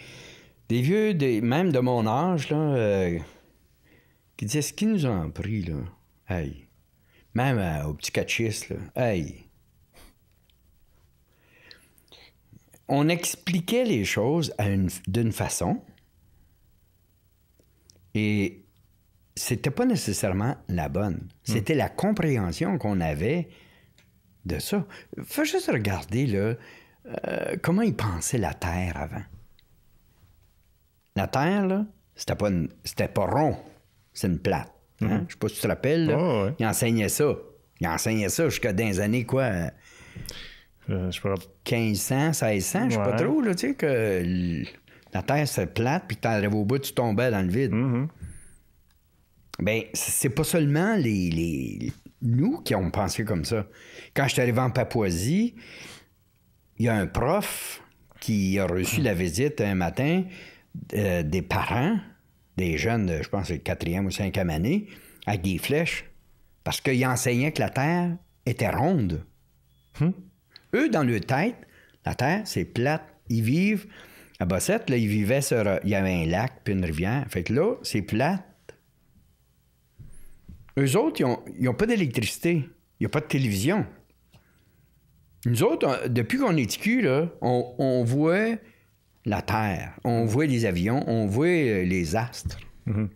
des vieux, des, même de mon âge, là. Euh, qui disait ce qu'ils nous ont appris là, hey, même euh, au petit cachiste, là, hey. On expliquait les choses d'une façon et c'était pas nécessairement la bonne. Hmm. C'était la compréhension qu'on avait de ça. Faut juste regarder là, euh, comment ils pensaient la Terre avant. La Terre, là, c'était pas, c'était pas rond c'est une plate. Hein? ne mhm. Je sais pas si tu te rappelles. Il enseignait ça. Il enseignait ça jusqu'à des années quoi? Euh, sais pas. 1500, 1600, je ne sais pas trop, là, tu sais, que la terre c'est plate, puis arrives au bout, tu tombais dans le vide. Mm Ben, c'est pas seulement les, les, nous qui avons pensé comme ça. Quand je suis arrivé en Papouasie, il y a un prof qui a reçu la visite un matin euh, des parents des jeunes, je pense, 4e ou 5e année, avec des flèches, parce qu'ils enseignaient que la Terre était ronde. Hmm. Eux, dans leur tête, la Terre, c'est plate. Ils vivent à Bossette, là, ils vivaient sur. Euh, il y avait un lac puis une rivière. Fait que là, c'est plate. Eux autres, ils n'ont pas d'électricité. Il n'y a pas de télévision. Nous autres, euh, depuis qu'on est là, on, on voit la Terre. On mhm. voit les avions, on voit euh, les astres. Mhm.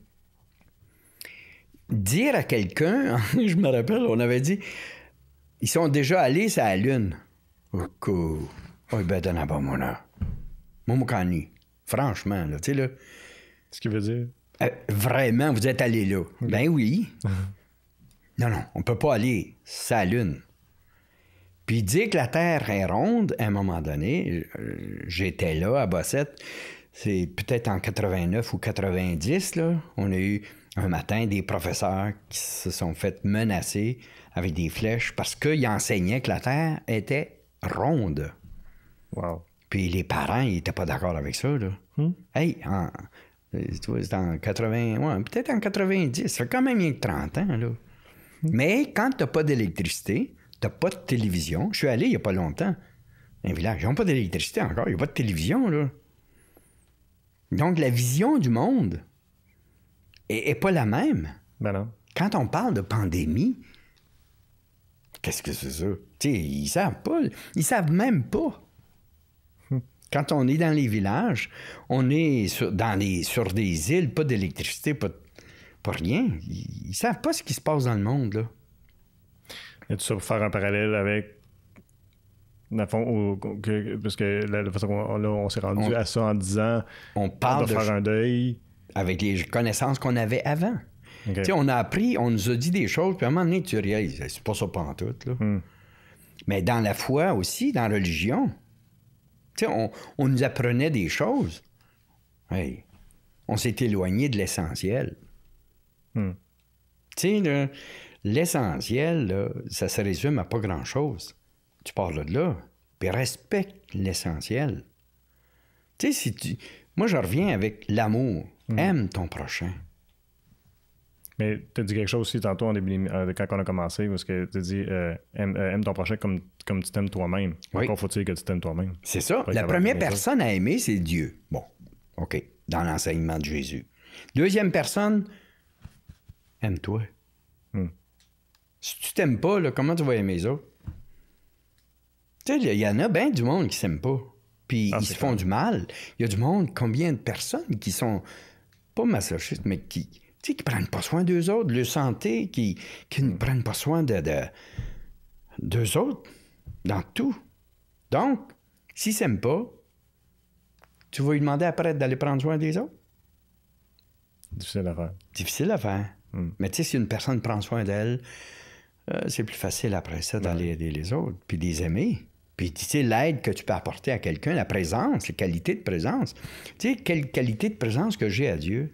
Dire à quelqu'un, je me rappelle, on avait dit, ils sont déjà allés à la Lune. Oh, ben, mon Franchement, tu sais, là. Ce qui veut dire? Euh, vraiment, vous êtes allés là. Ben oui. non, non, on peut pas aller sa la Lune. Puis dire que la Terre est ronde, à un moment donné, euh, j'étais là à Bossette, c'est peut-être en 89 ou 90, là, on a eu un matin des professeurs qui se sont fait menacer avec des flèches parce qu'ils enseignaient que la Terre était ronde. Puis les parents, ils n'étaient pas d'accord avec ça. Là. Hmm? Hey, en, euh, en 80, peut-être en 90, ça fait quand même il y 30 ans. Hmm. Mais quand tu n'as pas d'électricité, T'as pas de télévision. Je suis allé il n'y a pas longtemps. Un village, ils n'ont pas d'électricité encore. Il n'y a pas de télévision, là. Donc, la vision du monde est, pas la même. Ben Quand on parle de pandémie, qu'est-ce que c'est ça? T'sais, ils savent pas. Ils savent même pas. Hum. Quand on est dans les villages, on est sur, dans sur des îles, pas d'électricité, pas, pas rien. Ils, ils savent pas ce qui se passe dans le monde, là. Et ça pour faire un parallèle avec parce que là, on, s'est rendu à ça en disant on parle de, faire un deuil avec les connaissances qu'on avait avant. sais On a appris, on nous a dit des choses, puis à un moment donné, tu réalises, c'est pas ça pas en tout. Hmm. Mais dans la foi aussi, dans la religion, on, on nous apprenait des choses. Hey, on s'est éloigné de l'essentiel. Hmm. Tu sais, L'essentiel, ça se résume à pas grand-chose. Tu parles de là, puis respecte l'essentiel. Tu sais, si tu... Moi, je reviens avec l'amour. Hmm. Aime ton prochain. Mais tu as dit quelque chose aussi tantôt en début, euh, quand on a commencé, parce que tu as dit euh, euh, aime, ton prochain comme, tu t'aimes toi-même. faut-il que tu t'aimes toi-même. C'est ça. La première personne à aimer, c'est Dieu. Bon, OK, dans l'enseignement de Jésus. Deuxième personne, aime-toi. Hmm. Si tu t'aimes pas, comment tu vas aimer les autres? Tu sais, il y en a bien du monde qui s'aime pas. Puis ah, ils se font du mal. Il y a du monde, combien de personnes qui sont pas masochistes, mais qui, qui prennent pas soin d'eux autres, leur santé, qui, ne prennent pas soin de, d'eux autres dans tout. Donc, s'ils s'aiment pas, tu vas lui demander après d'aller prendre soin des autres. Difficile à faire. Difficile à faire. Hmm. Mais tu sais, si une personne prend soin d'elle, euh, c'est plus facile après ça d'aller aider les autres, puis de les aimer. Puis, tu sais, l'aide que tu peux apporter à quelqu'un, la présence, les qualités de présence. Tu sais, quelle qualité de présence que j'ai à Dieu?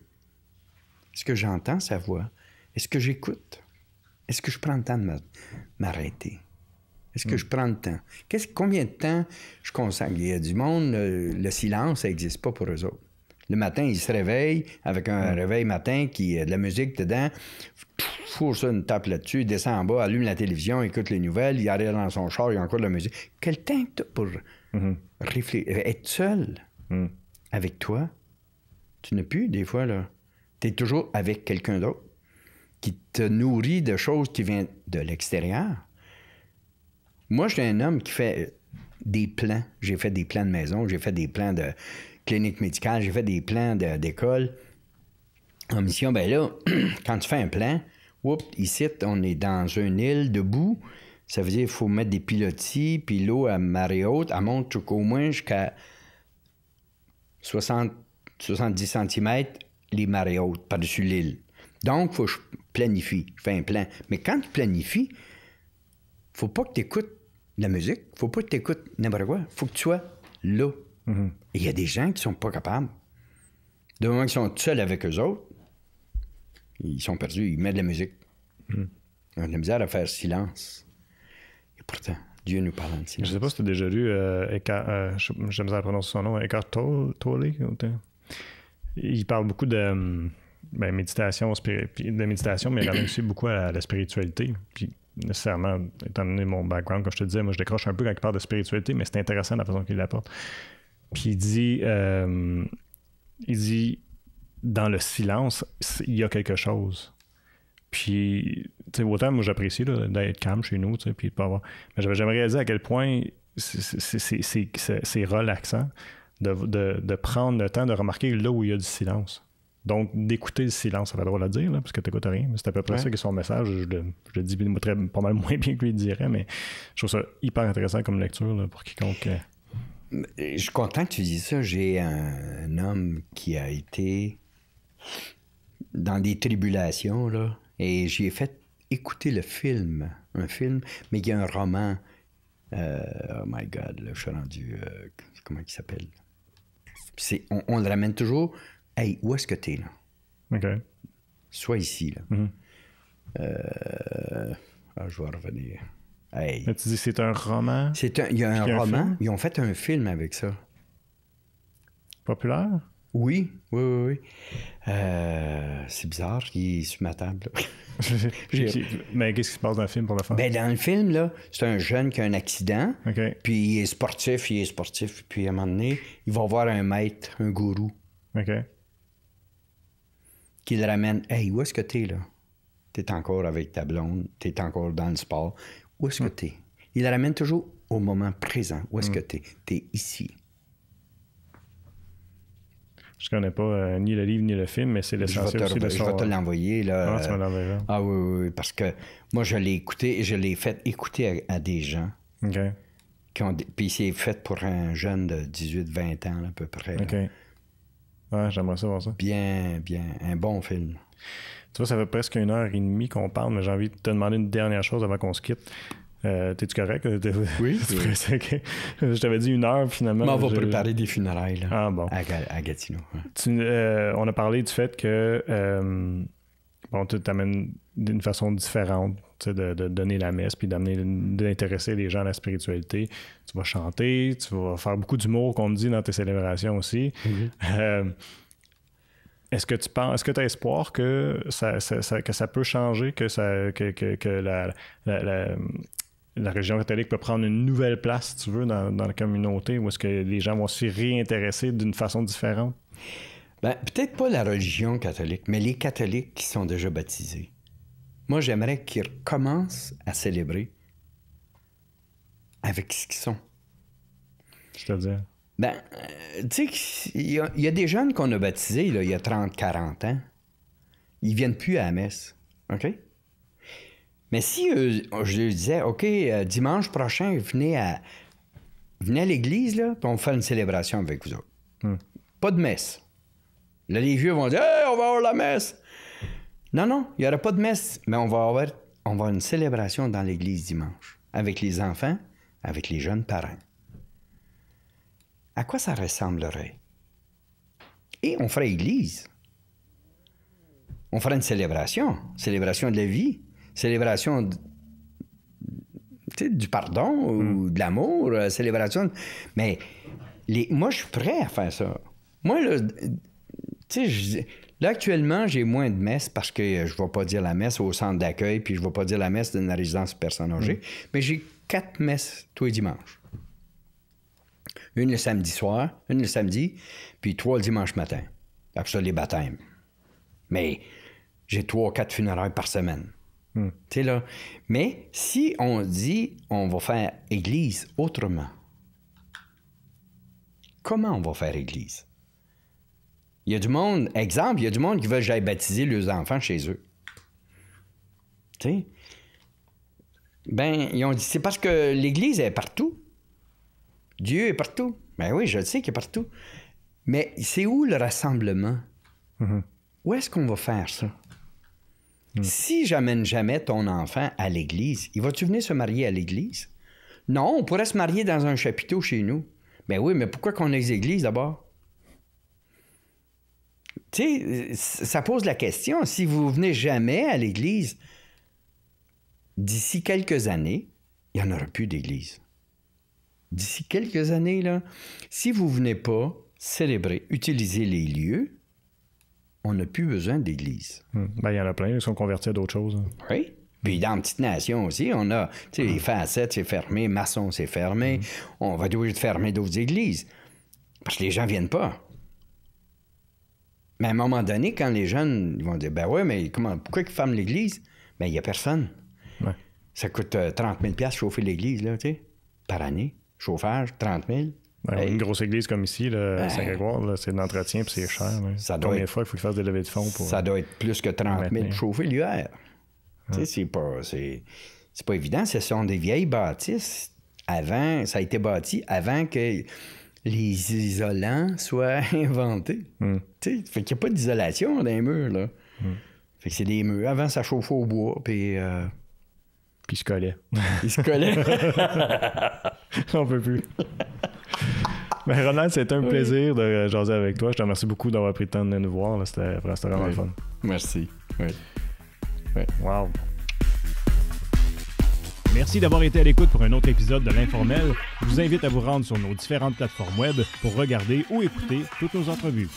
Est-ce que j'entends sa voix? Est-ce que j'écoute? Est-ce que je prends le temps de m'arrêter? Est-ce que hmm. je prends le temps? combien de temps je consacre? Il y a du monde, euh, le, silence, ça n'existe pas pour eux autres. Le matin, ils se réveillent avec un hmm. réveil matin qui a euh, de la musique dedans fourre ça une tape là-dessus, descend en bas, allume la télévision, écoute les nouvelles, il arrive dans son char, il y a encore la musique. Quel temps que pour mhm. être seul mhm. avec toi? Tu n'as plus, des fois, là. Tu es toujours avec quelqu'un d'autre qui te nourrit de choses qui viennent de l'extérieur. Moi, j'ai un homme qui fait euh, des plans. J'ai fait des plans de maison, j'ai fait des plans de clinique médicale, j'ai fait des plans d'école. en mission, ben là, quand tu fais un plan, oups, ici, on est dans une île debout. Ça veut dire qu'il faut mettre des pilotis, puis l'eau à marée haute, elle monte jusqu'au moins jusqu'à 60, 70 cm les marées hautes par-dessus l'île. Donc, il faut que je planifie, je fais un plan. Mais quand tu planifies, faut pas que tu écoutes la musique, faut pas que tu écoutes n'importe quoi, faut que tu sois là. Mm-hmm. il y a des gens qui sont pas capables. De moment qu'ils sont seuls avec eux autres, ils sont perdus, ils mettent de la musique. Hmm. On de la misère à faire silence. Et pourtant, Dieu nous parle en silence. Je ne sais pas si tu as déjà lu, euh, Eckhart, euh, prononcer son nom, Eckhart Tolle. Il parle beaucoup de hmm, ben, méditation, de méditation, mais il ramène aussi beaucoup à la spiritualité. Puis nécessairement, étant donné mon background, comme je te disais, moi je décroche un peu quand il parle de spiritualité, mais c'est intéressant la façon qu'il l'apporte. Puis il dit, euh, il dit, dans le silence, il y a quelque chose. Puis, autant moi j'apprécie d'être calme chez nous, puis de pas avoir. Mais j'avais jamais réalisé à quel point c'est relaxant de, prendre le temps de remarquer là où il y a du silence. Donc, d'écouter le silence, ça va droit le dire, là, parce que tu rien, mais c'est à peu près ça qui est son message. Je le, dis pas mal moins bien que lui dirait, mais je trouve ça hyper intéressant comme lecture pour quiconque. Euh, je suis content que tu dises ça. J'ai un homme qui a été dans des tribulations, là, et j'ai fait écouter le film, un film, mais il y a un roman. Euh, oh my God, le je suis rendu. Euh, comment il s'appelle? On, on, le ramène toujours. Hey, où est-ce que t'es là? OK. Sois ici, là. Mhm. Euh, ah, je vais revenir. Hey. Mais tu dis c'est un roman? C'est il y a un, roman. Ils ont fait un film avec ça. Populaire? Oui, oui, oui. Euh, c'est bizarre, il est sur ma table. mais qu'est-ce qui se passe dans le film pour le faire? Ben, dans le film, là, c'est un jeune qui a un accident, puis il est sportif, il est sportif, puis à un moment donné, il va voir un maître, un gourou. Qui le ramène. Hey, où est-ce que t'es, là? T'es encore avec ta blonde, t'es encore dans le sport. Où est-ce que hmm. t'es? Il le ramène toujours au moment présent. Où est-ce hmm. que t'es? T'es ici. Je connais pas euh, ni le livre ni le film, mais c'est l'essentiel aussi de Je vais te l'envoyer. ah, tu ah oui, oui, oui, parce que moi, je l'ai écouté, et je l'ai fait écouter à, des gens. OK. Qui ont, puis c'est fait pour un jeune de 18-20 ans, à peu près. OK. Ouais, j'aimerais ça ça. Bien, bien. Un bon film. Tu vois, ça fait presque une heure et demie qu'on parle, mais j'ai envie de te demander une dernière chose avant qu'on se quitte. Euh, t'es-tu correct? Oui. Je t'avais dit une heure finalement. on va préparer des funérailles ah, à, Gatineau. Euh, on a parlé du fait que euh, bon, tu t'amènes d'une façon différente de, donner la messe puis d'intéresser les gens à la spiritualité. Tu vas chanter, tu vas faire beaucoup d'humour qu'on dit dans tes célébrations aussi. Mm-hmm. Est-ce que tu penses, est-ce que tu as espoir que ça, que ça peut changer, que ça, que, la, la religion catholique peut prendre une nouvelle place, si tu veux, dans, la communauté, ou est-ce que les gens vont s'y réintéresser d'une façon différente? Ben, peut-être pas la religion catholique, mais les catholiques qui sont déjà baptisés. Moi, j'aimerais qu'ils commencent à célébrer avec ce qu'ils sont. C'est-à-dire? Ben, euh, tu sais, il y, a des jeunes qu'on a baptisés, il y a 30, 40 ans. Ils viennent plus à la messe. OK? Mais si euh, je disais, OK, euh, dimanche prochain, venez à, venez l'église, là, puis on faire une célébration avec vous autres. Hmm. Pas de messe. Là, les vieux vont dire, on va avoir la messe. Non, non, il n'y aura pas de messe, mais on va avoir, on va une célébration dans l'église dimanche, avec les enfants, avec les jeunes parents. À quoi ça ressemblerait? Et on ferait l'église, On ferait une célébration, célébration de la vie célébration du pardon ou hmm. de l'amour, euh, célébration. Mais les, moi, je suis prêt à faire ça. Moi, là, tu sais, Là, actuellement, j'ai moins de messes parce que je ne vais pas dire la messe au centre d'accueil, puis je ne vais pas dire la messe dans la résidence personne personnes hmm. mais j'ai quatre messes tous les dimanches. Une le samedi soir, une le samedi, puis trois le dimanche matin. Après ça, les baptêmes. Mais j'ai trois, quatre funérailles par semaine. Hmm. Mais si on dit on va faire Église autrement, comment on va faire Église? Il y a du monde, exemple, il y a du monde qui veut que j'aille baptiser leurs enfants chez eux. Ben, ils ont dit c'est parce que l'Église est partout. Dieu est partout. Ben oui, je le sais qu'il est partout. Mais c'est où le rassemblement? Mm-hmm. Où est-ce qu'on va faire ça? Hmm. Si j'amène jamais ton enfant à l'église, il va-tu venir se marier à l'église? Non, on pourrait se marier dans un chapiteau chez nous. Mais ben oui, mais pourquoi qu'on ait les églises d'abord? Tu sais, ça pose la question. Si vous venez jamais à l'église, d'ici quelques années, il n'y en aura plus d'église. D'ici quelques années, là, si vous venez pas célébrer, utiliser les lieux, on n'a plus besoin d'église. Hmm. Ben, il y en a plein, ils sont convertis à d'autres choses. Hein. Oui. Puis dans Petite Nation aussi, on a, tu sais, les facettes, c'est fermé, maçon, c'est fermé. Hmm. On va devoir de fermer d'autres églises parce que les gens ne viennent pas. Mais à un moment donné, quand les jeunes vont dire, ben oui, mais comment, pourquoi ils ferment l'église? Ben, il n'y a personne. Ça coûte 30 euh, 000 chauffer l'église, là, tu sais, par année. Chauffage, 30 000. Ben une grosse église comme ici, Saint-Grégoire, c'est de l'entretien puis c'est cher. fois il faut faire fasse des levées de fonds pour. Ça doit être plus que 30 000 pour chauffer l'hiver. C'est pas, c'est, pas évident. Ce sont des vieilles bâtisses. Avant, ça a été bâti avant que les isolants soient inventés. Hmm. Il n'y a pas d'isolation dans les murs. Là. Hmm. Fait que c'est des murs. Avant, ça chauffait au bois. Puis. Euh, puis il se collait. se collait. On peut plus. Mais ben, Ronald, c'était un plaisir de jaser avec toi. Je te remercie beaucoup d'avoir pris le temps de nous voir. C'était vraiment oui. fun. Merci. Oui. oui. Wow. Merci d'avoir été à l'écoute pour un autre épisode de l'Informel. Je vous invite à vous rendre sur nos différentes plateformes web pour regarder ou écouter toutes nos entrevues.